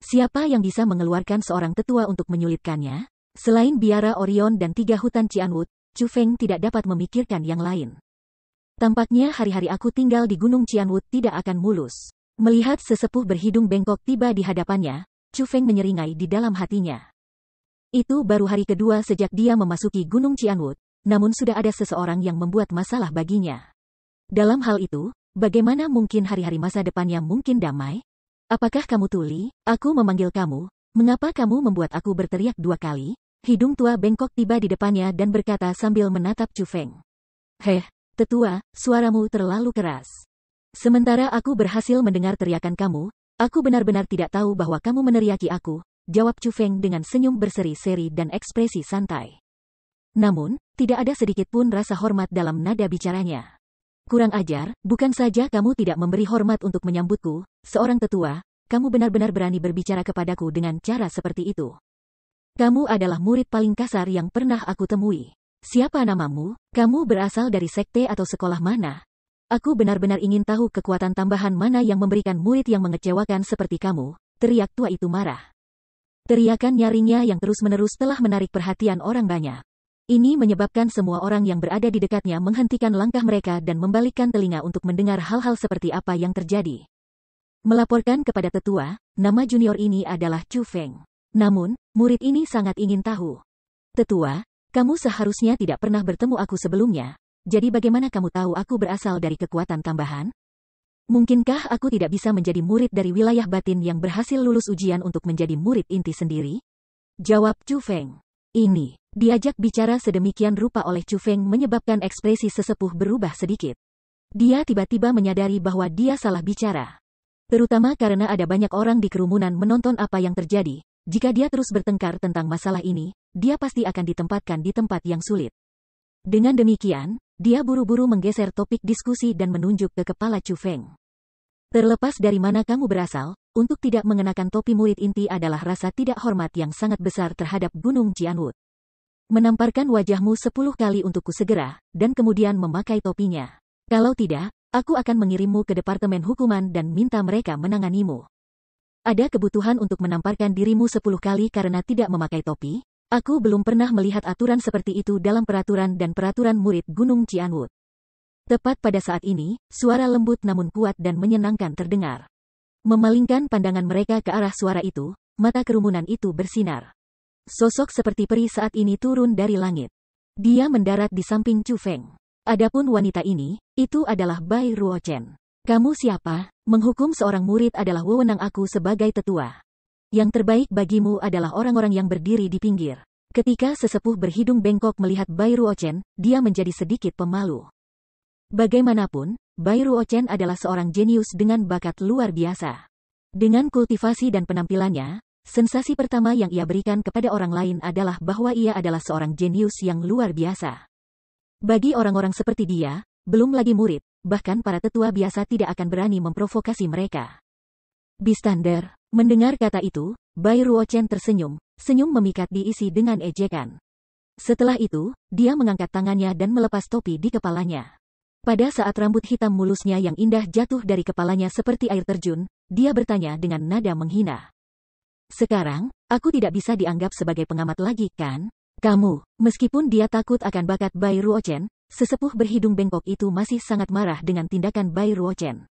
Siapa yang bisa mengeluarkan seorang tetua untuk menyulitkannya? Selain biara Orion dan tiga hutan Cianwut, Chu Feng tidak dapat memikirkan yang lain. Tampaknya hari-hari aku tinggal di Gunung Cianwut tidak akan mulus. Melihat sesepuh berhidung bengkok tiba di hadapannya, Chu Feng menyeringai di dalam hatinya. Itu baru hari kedua sejak dia memasuki Gunung Cianwut, namun sudah ada seseorang yang membuat masalah baginya. Dalam hal itu, bagaimana mungkin hari-hari masa depannya mungkin damai? Apakah kamu tuli? Aku memanggil kamu. Mengapa kamu membuat aku berteriak dua kali? Hidung tua bengkok tiba di depannya dan berkata sambil menatap Chu Feng. Heh, tetua, suaramu terlalu keras. Sementara aku berhasil mendengar teriakan kamu, aku benar-benar tidak tahu bahwa kamu meneriaki aku, jawab Chu Feng dengan senyum berseri-seri dan ekspresi santai. Namun, tidak ada sedikit pun rasa hormat dalam nada bicaranya. Kurang ajar, bukan saja kamu tidak memberi hormat untuk menyambutku, seorang tetua, kamu benar-benar berani berbicara kepadaku dengan cara seperti itu. Kamu adalah murid paling kasar yang pernah aku temui. Siapa namamu? Kamu berasal dari sekte atau sekolah mana? Aku benar-benar ingin tahu kekuatan tambahan mana yang memberikan murid yang mengecewakan seperti kamu, teriak tua itu marah. Teriakan nyaringnya yang terus-menerus telah menarik perhatian orang banyak. Ini menyebabkan semua orang yang berada di dekatnya menghentikan langkah mereka dan membalikkan telinga untuk mendengar hal-hal seperti apa yang terjadi. Melaporkan kepada tetua, nama junior ini adalah Chu Feng. Namun, murid ini sangat ingin tahu. Tetua, kamu seharusnya tidak pernah bertemu aku sebelumnya, jadi bagaimana kamu tahu aku berasal dari kekuatan tambahan? Mungkinkah aku tidak bisa menjadi murid dari wilayah batin yang berhasil lulus ujian untuk menjadi murid inti sendiri? Jawab Chu Feng. Ini, diajak bicara sedemikian rupa oleh Chu Feng menyebabkan ekspresi sesepuh berubah sedikit. Dia tiba-tiba menyadari bahwa dia salah bicara. Terutama karena ada banyak orang di kerumunan menonton apa yang terjadi. Jika dia terus bertengkar tentang masalah ini, dia pasti akan ditempatkan di tempat yang sulit. Dengan demikian, dia buru-buru menggeser topik diskusi dan menunjuk ke kepala Chu Feng. Terlepas dari mana kamu berasal, untuk tidak mengenakan topi murid inti adalah rasa tidak hormat yang sangat besar terhadap Gunung Jianwut. Menamparkan wajahmu sepuluh kali untukku segera, dan kemudian memakai topinya. Kalau tidak, aku akan mengirimmu ke Departemen Hukuman dan minta mereka menanganimu. Ada kebutuhan untuk menamparkan dirimu sepuluh kali karena tidak memakai topi? Aku belum pernah melihat aturan seperti itu dalam peraturan dan peraturan murid Gunung Cianwood. Tepat pada saat ini, suara lembut namun kuat dan menyenangkan terdengar. Memalingkan pandangan mereka ke arah suara itu, mata kerumunan itu bersinar. Sosok seperti peri saat ini turun dari langit. Dia mendarat di samping Chu Feng. Adapun wanita ini, itu adalah Bai Ruochen. Kamu siapa? Menghukum seorang murid adalah wewenang aku sebagai tetua. Yang terbaik bagimu adalah orang-orang yang berdiri di pinggir. Ketika sesepuh berhidung bengkok melihat Bayru Ochen, dia menjadi sedikit pemalu. Bagaimanapun, Bayru Ochen adalah seorang jenius dengan bakat luar biasa. Dengan kultivasi dan penampilannya, sensasi pertama yang ia berikan kepada orang lain adalah bahwa ia adalah seorang jenius yang luar biasa. Bagi orang-orang seperti dia, belum lagi murid, bahkan para tetua biasa tidak akan berani memprovokasi mereka. Bistander, mendengar kata itu, Bai Ruochen tersenyum, senyum memikat diisi dengan ejekan. Setelah itu, dia mengangkat tangannya dan melepas topi di kepalanya. Pada saat rambut hitam mulusnya yang indah jatuh dari kepalanya seperti air terjun, dia bertanya dengan nada menghina. Sekarang, aku tidak bisa dianggap sebagai pengamat lagi, kan? Kamu, meskipun dia takut akan bakat Bai Ruochen, sesepuh berhidung bengkok itu masih sangat marah dengan tindakan Bai Ruochen.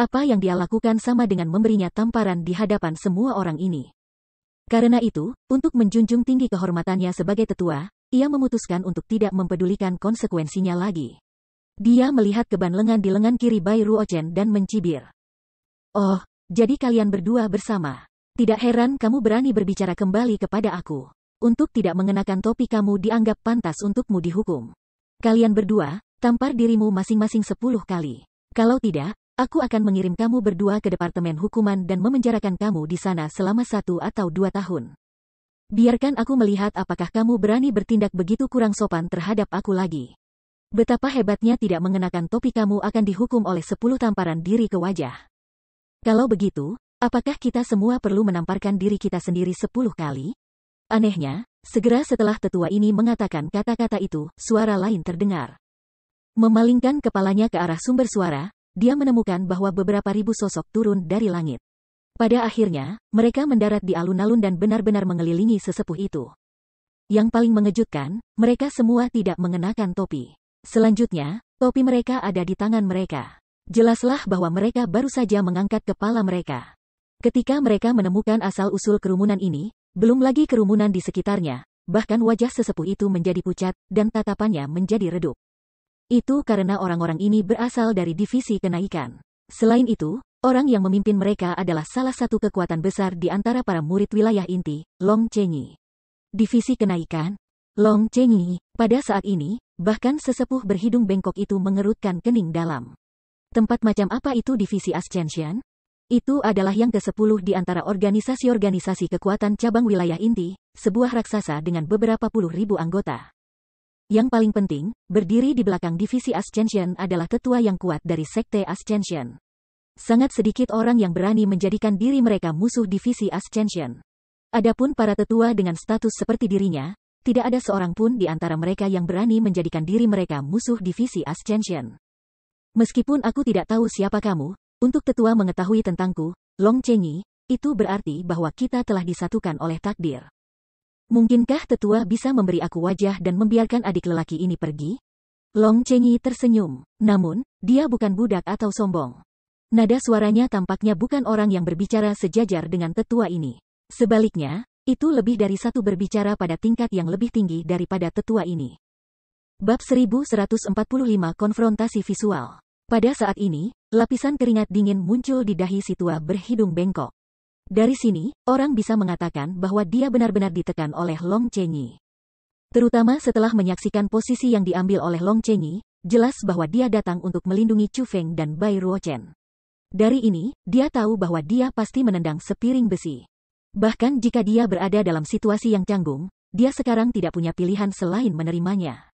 Apa yang dia lakukan sama dengan memberinya tamparan di hadapan semua orang ini. Karena itu, untuk menjunjung tinggi kehormatannya sebagai tetua, ia memutuskan untuk tidak mempedulikan konsekuensinya lagi. Dia melihat keban lengan di lengan kiri Bai Ruochen dan mencibir. Oh, jadi kalian berdua bersama. Tidak heran kamu berani berbicara kembali kepada aku. Untuk tidak mengenakan topi kamu dianggap pantas untukmu dihukum. Kalian berdua, tampar dirimu masing-masing sepuluh kali. Kalau tidak, Aku akan mengirim kamu berdua ke Departemen Hukuman dan memenjarakan kamu di sana selama satu atau dua tahun. Biarkan aku melihat apakah kamu berani bertindak begitu kurang sopan terhadap aku lagi. Betapa hebatnya tidak mengenakan topi kamu akan dihukum oleh sepuluh tamparan diri ke wajah. Kalau begitu, apakah kita semua perlu menamparkan diri kita sendiri sepuluh kali? Anehnya, segera setelah tetua ini mengatakan kata-kata itu, suara lain terdengar. Memalingkan kepalanya ke arah sumber suara, dia menemukan bahwa beberapa ribu sosok turun dari langit. Pada akhirnya, mereka mendarat di alun-alun dan benar-benar mengelilingi sesepuh itu. Yang paling mengejutkan, mereka semua tidak mengenakan topi. Selanjutnya, topi mereka ada di tangan mereka. Jelaslah bahwa mereka baru saja mengangkat kepala mereka. Ketika mereka menemukan asal-usul kerumunan ini, belum lagi kerumunan di sekitarnya, bahkan wajah sesepuh itu menjadi pucat, dan tatapannya menjadi redup. Itu karena orang-orang ini berasal dari divisi kenaikan. Selain itu, orang yang memimpin mereka adalah salah satu kekuatan besar di antara para murid wilayah inti, Long Chenyi. Divisi kenaikan, Long Chenyi, pada saat ini, bahkan sesepuh berhidung bengkok itu mengerutkan kening dalam. Tempat macam apa itu divisi Ascension? Itu adalah yang ke-10 di antara organisasi-organisasi kekuatan cabang wilayah inti, sebuah raksasa dengan beberapa puluh ribu anggota. Yang paling penting, berdiri di belakang divisi Ascension adalah ketua yang kuat dari Sekte Ascension. Sangat sedikit orang yang berani menjadikan diri mereka musuh divisi Ascension. Adapun para tetua dengan status seperti dirinya, tidak ada seorang pun di antara mereka yang berani menjadikan diri mereka musuh divisi Ascension. Meskipun aku tidak tahu siapa kamu, untuk tetua mengetahui tentangku, Long Chengyi, itu berarti bahwa kita telah disatukan oleh takdir. Mungkinkah tetua bisa memberi aku wajah dan membiarkan adik lelaki ini pergi? Long Yi tersenyum, namun, dia bukan budak atau sombong. Nada suaranya tampaknya bukan orang yang berbicara sejajar dengan tetua ini. Sebaliknya, itu lebih dari satu berbicara pada tingkat yang lebih tinggi daripada tetua ini. Bab 1145 Konfrontasi Visual Pada saat ini, lapisan keringat dingin muncul di dahi si tua berhidung bengkok. Dari sini, orang bisa mengatakan bahwa dia benar-benar ditekan oleh Long Chenyi. Terutama setelah menyaksikan posisi yang diambil oleh Long Chenyi, jelas bahwa dia datang untuk melindungi Chu Feng dan Bai Ruochen. Dari ini, dia tahu bahwa dia pasti menendang sepiring besi. Bahkan jika dia berada dalam situasi yang canggung, dia sekarang tidak punya pilihan selain menerimanya.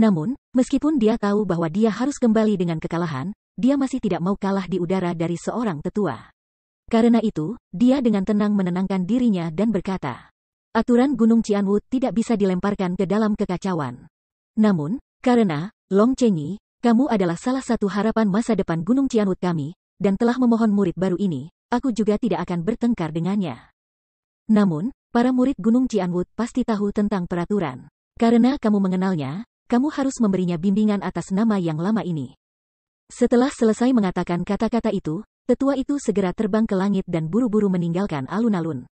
Namun, meskipun dia tahu bahwa dia harus kembali dengan kekalahan, dia masih tidak mau kalah di udara dari seorang tetua. Karena itu, dia dengan tenang menenangkan dirinya dan berkata, aturan Gunung Cianwu tidak bisa dilemparkan ke dalam kekacauan. Namun, karena, Long Chengyi, kamu adalah salah satu harapan masa depan Gunung Cianwu kami, dan telah memohon murid baru ini, aku juga tidak akan bertengkar dengannya. Namun, para murid Gunung Cianwu pasti tahu tentang peraturan. Karena kamu mengenalnya, kamu harus memberinya bimbingan atas nama yang lama ini. Setelah selesai mengatakan kata-kata itu, Tetua itu segera terbang ke langit dan buru-buru meninggalkan alun-alun.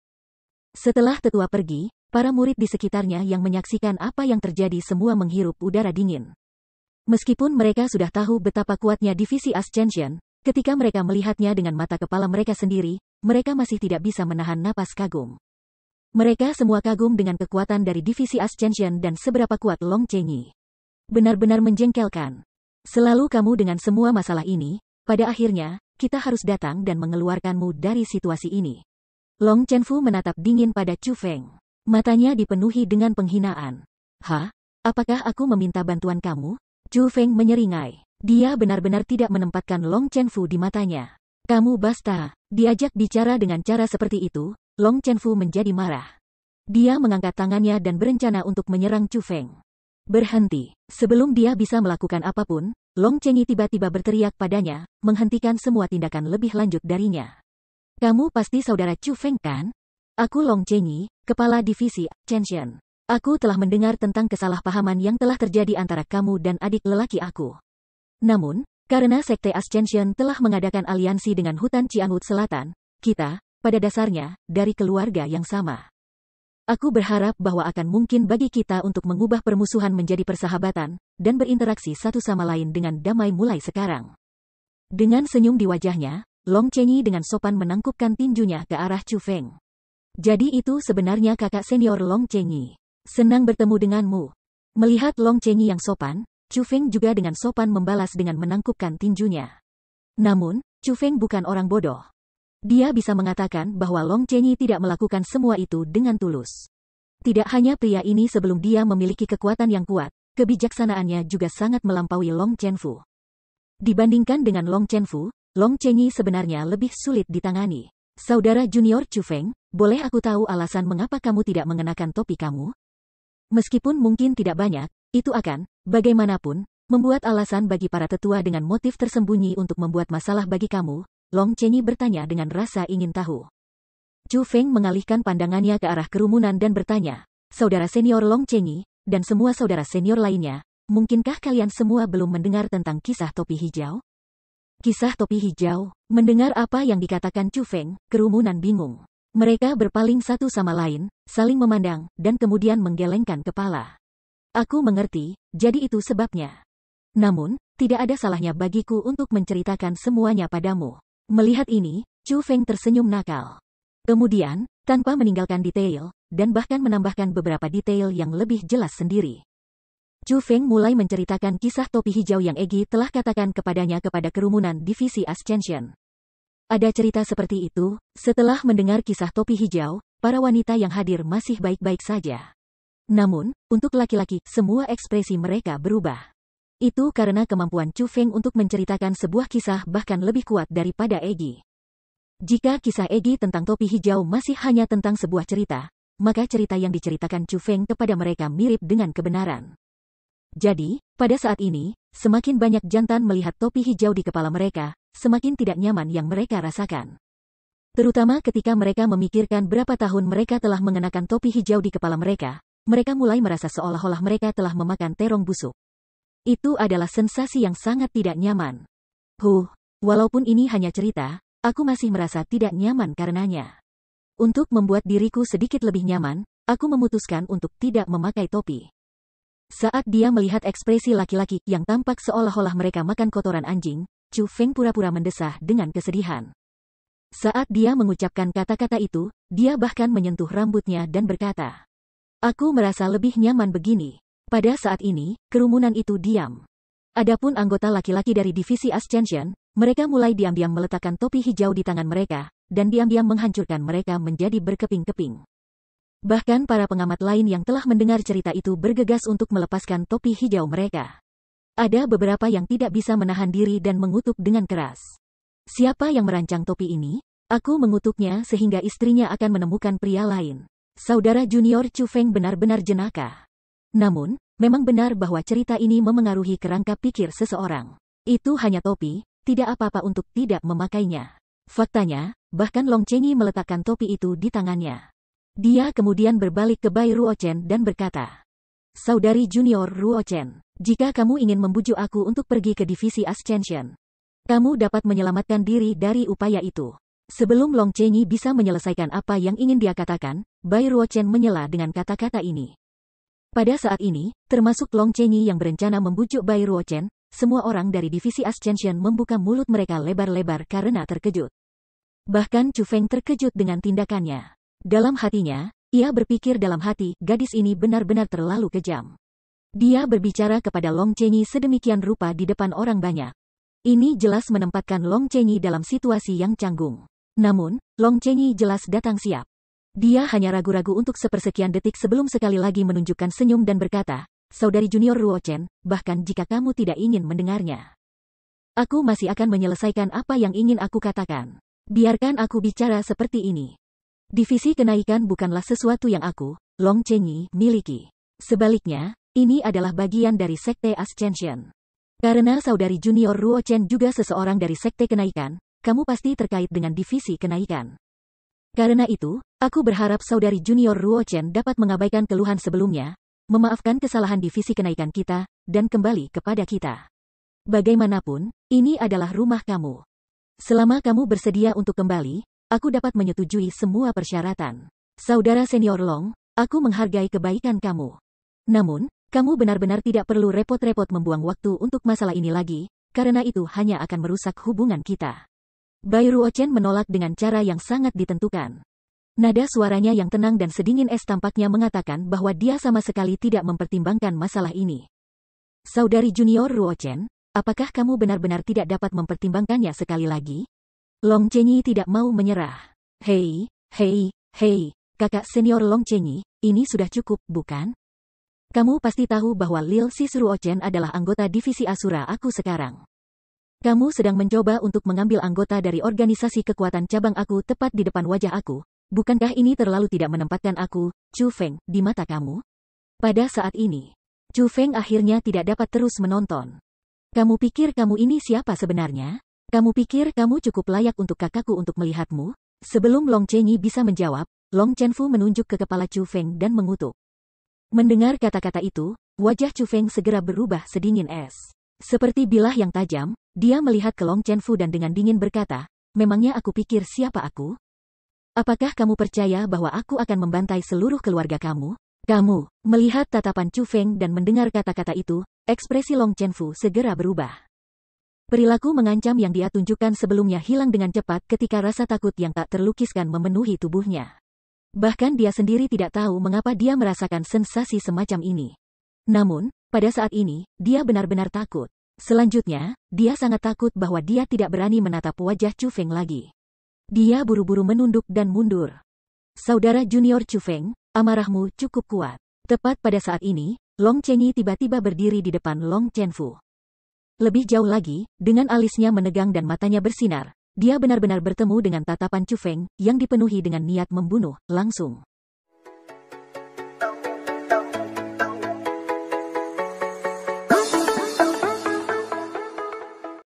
Setelah tetua pergi, para murid di sekitarnya yang menyaksikan apa yang terjadi semua menghirup udara dingin. Meskipun mereka sudah tahu betapa kuatnya divisi Ascension, ketika mereka melihatnya dengan mata kepala mereka sendiri, mereka masih tidak bisa menahan napas kagum. Mereka semua kagum dengan kekuatan dari divisi Ascension dan seberapa kuat Long Chengyi. Benar-benar menjengkelkan. Selalu kamu dengan semua masalah ini, pada akhirnya, kita harus datang dan mengeluarkanmu dari situasi ini. Long Chen Fu menatap dingin pada Chu Feng. Matanya dipenuhi dengan penghinaan. Hah? Apakah aku meminta bantuan kamu? Chu Feng menyeringai. Dia benar-benar tidak menempatkan Long Chen Fu di matanya. Kamu basta. Diajak bicara dengan cara seperti itu, Long Chen Fu menjadi marah. Dia mengangkat tangannya dan berencana untuk menyerang Chu Feng. Berhenti. Sebelum dia bisa melakukan apapun, Long Chengi tiba-tiba berteriak padanya, menghentikan semua tindakan lebih lanjut darinya. Kamu pasti saudara Chu Feng kan? Aku Long Chengi, kepala divisi Chenshen. Aku telah mendengar tentang kesalahpahaman yang telah terjadi antara kamu dan adik lelaki aku. Namun, karena Sekte Ascension telah mengadakan aliansi dengan hutan Cianwood Selatan, kita, pada dasarnya, dari keluarga yang sama. Aku berharap bahwa akan mungkin bagi kita untuk mengubah permusuhan menjadi persahabatan, dan berinteraksi satu sama lain dengan damai mulai sekarang. Dengan senyum di wajahnya, Long Chenyi dengan sopan menangkupkan tinjunya ke arah Chu Feng. Jadi itu sebenarnya kakak senior Long Chenyi. Senang bertemu denganmu. Melihat Long Chenyi yang sopan, Chu Feng juga dengan sopan membalas dengan menangkupkan tinjunya. Namun, Chu Feng bukan orang bodoh. Dia bisa mengatakan bahwa Long Chenyi tidak melakukan semua itu dengan tulus. Tidak hanya pria ini sebelum dia memiliki kekuatan yang kuat, kebijaksanaannya juga sangat melampaui Long Chen Fu. Dibandingkan dengan Long Chen Fu, Long Chenyi sebenarnya lebih sulit ditangani. Saudara junior Chu Feng, boleh aku tahu alasan mengapa kamu tidak mengenakan topi kamu? Meskipun mungkin tidak banyak, itu akan, bagaimanapun, membuat alasan bagi para tetua dengan motif tersembunyi untuk membuat masalah bagi kamu, Long Chenyi bertanya dengan rasa ingin tahu. Chu Feng mengalihkan pandangannya ke arah kerumunan dan bertanya, Saudara senior Long Chenyi dan semua saudara senior lainnya, mungkinkah kalian semua belum mendengar tentang kisah topi hijau? Kisah topi hijau, mendengar apa yang dikatakan Chu Feng, kerumunan bingung. Mereka berpaling satu sama lain, saling memandang, dan kemudian menggelengkan kepala. Aku mengerti, jadi itu sebabnya. Namun, tidak ada salahnya bagiku untuk menceritakan semuanya padamu. Melihat ini, Chu Feng tersenyum nakal. Kemudian, tanpa meninggalkan detail, dan bahkan menambahkan beberapa detail yang lebih jelas sendiri. Chu Feng mulai menceritakan kisah topi hijau yang Egi telah katakan kepadanya kepada kerumunan divisi Ascension. Ada cerita seperti itu, setelah mendengar kisah topi hijau, para wanita yang hadir masih baik-baik saja. Namun, untuk laki-laki, semua ekspresi mereka berubah. Itu karena kemampuan Chu Feng untuk menceritakan sebuah kisah bahkan lebih kuat daripada Egi. Jika kisah Egi tentang topi hijau masih hanya tentang sebuah cerita, maka cerita yang diceritakan Chu Feng kepada mereka mirip dengan kebenaran. Jadi, pada saat ini, semakin banyak jantan melihat topi hijau di kepala mereka, semakin tidak nyaman yang mereka rasakan. Terutama ketika mereka memikirkan berapa tahun mereka telah mengenakan topi hijau di kepala mereka, mereka mulai merasa seolah-olah mereka telah memakan terong busuk. Itu adalah sensasi yang sangat tidak nyaman. Huh, walaupun ini hanya cerita, aku masih merasa tidak nyaman karenanya. Untuk membuat diriku sedikit lebih nyaman, aku memutuskan untuk tidak memakai topi. Saat dia melihat ekspresi laki-laki yang tampak seolah-olah mereka makan kotoran anjing, Chu Feng pura-pura mendesah dengan kesedihan. Saat dia mengucapkan kata-kata itu, dia bahkan menyentuh rambutnya dan berkata, Aku merasa lebih nyaman begini. Pada saat ini, kerumunan itu diam. Adapun anggota laki-laki dari divisi Ascension, mereka mulai diam-diam meletakkan topi hijau di tangan mereka, dan diam-diam menghancurkan mereka menjadi berkeping-keping. Bahkan para pengamat lain yang telah mendengar cerita itu bergegas untuk melepaskan topi hijau mereka. Ada beberapa yang tidak bisa menahan diri dan mengutuk dengan keras. Siapa yang merancang topi ini? Aku mengutuknya sehingga istrinya akan menemukan pria lain. Saudara junior Chu Feng benar-benar jenaka. Namun, memang benar bahwa cerita ini memengaruhi kerangka pikir seseorang. Itu hanya topi, tidak apa-apa untuk tidak memakainya. Faktanya, bahkan Long Chengyi meletakkan topi itu di tangannya. Dia kemudian berbalik ke Bai Ruochen dan berkata, Saudari Junior Ruochen, jika kamu ingin membujuk aku untuk pergi ke divisi Ascension, kamu dapat menyelamatkan diri dari upaya itu. Sebelum Long Chengyi bisa menyelesaikan apa yang ingin dia katakan, Bai Ruochen menyela dengan kata-kata ini. Pada saat ini, termasuk Long Chenyi yang berencana membujuk Bai Ruochen, semua orang dari divisi Ascension membuka mulut mereka lebar-lebar karena terkejut. Bahkan Chu Feng terkejut dengan tindakannya. Dalam hatinya, ia berpikir dalam hati, gadis ini benar-benar terlalu kejam. Dia berbicara kepada Long Chenyi sedemikian rupa di depan orang banyak. Ini jelas menempatkan Long Chenyi dalam situasi yang canggung. Namun, Long Chenyi jelas datang siap. Dia hanya ragu-ragu untuk sepersekian detik sebelum sekali lagi menunjukkan senyum dan berkata, Saudari Junior Ruochen, bahkan jika kamu tidak ingin mendengarnya. Aku masih akan menyelesaikan apa yang ingin aku katakan. Biarkan aku bicara seperti ini. Divisi kenaikan bukanlah sesuatu yang aku, Long Chenyi, miliki. Sebaliknya, ini adalah bagian dari Sekte Ascension. Karena saudari junior Ruo Chen juga seseorang dari Sekte Kenaikan, kamu pasti terkait dengan divisi kenaikan. Karena itu, aku berharap saudari junior Chen dapat mengabaikan keluhan sebelumnya, memaafkan kesalahan divisi kenaikan kita, dan kembali kepada kita. Bagaimanapun, ini adalah rumah kamu. Selama kamu bersedia untuk kembali, aku dapat menyetujui semua persyaratan. Saudara senior Long, aku menghargai kebaikan kamu. Namun, kamu benar-benar tidak perlu repot-repot membuang waktu untuk masalah ini lagi, karena itu hanya akan merusak hubungan kita. Bayru Ochen menolak dengan cara yang sangat ditentukan. Nada suaranya yang tenang dan sedingin es tampaknya mengatakan bahwa dia sama sekali tidak mempertimbangkan masalah ini. Saudari junior Ruochen, apakah kamu benar-benar tidak dapat mempertimbangkannya sekali lagi? Long Chenyi tidak mau menyerah. Hei, hei, hei, kakak senior Long Chenyi, ini sudah cukup, bukan? Kamu pasti tahu bahwa Lil Sis Ruochen adalah anggota divisi Asura aku sekarang. Kamu sedang mencoba untuk mengambil anggota dari organisasi kekuatan cabang aku tepat di depan wajah aku. Bukankah ini terlalu tidak menempatkan aku, Chu Feng, di mata kamu? Pada saat ini, Chu Feng akhirnya tidak dapat terus menonton. Kamu pikir kamu ini siapa sebenarnya? Kamu pikir kamu cukup layak untuk kakakku untuk melihatmu? Sebelum Long Chenyi bisa menjawab, Long Chen Fu menunjuk ke kepala Chu Feng dan mengutuk. Mendengar kata-kata itu, wajah Chu Feng segera berubah sedingin es. Seperti bilah yang tajam, dia melihat ke Long Chen Fu dan dengan dingin berkata, memangnya aku pikir siapa aku? Apakah kamu percaya bahwa aku akan membantai seluruh keluarga kamu? Kamu, melihat tatapan Chu Feng dan mendengar kata-kata itu, ekspresi Long Chen Fu segera berubah. Perilaku mengancam yang dia tunjukkan sebelumnya hilang dengan cepat ketika rasa takut yang tak terlukiskan memenuhi tubuhnya. Bahkan dia sendiri tidak tahu mengapa dia merasakan sensasi semacam ini. Namun, pada saat ini, dia benar-benar takut. Selanjutnya, dia sangat takut bahwa dia tidak berani menatap wajah Chu Feng lagi. Dia buru-buru menunduk dan mundur. Saudara junior Chu Feng, amarahmu cukup kuat. Tepat pada saat ini, Long Chengyi tiba-tiba berdiri di depan Long Chen Fu. Lebih jauh lagi, dengan alisnya menegang dan matanya bersinar, dia benar-benar bertemu dengan tatapan Chu Feng yang dipenuhi dengan niat membunuh, langsung.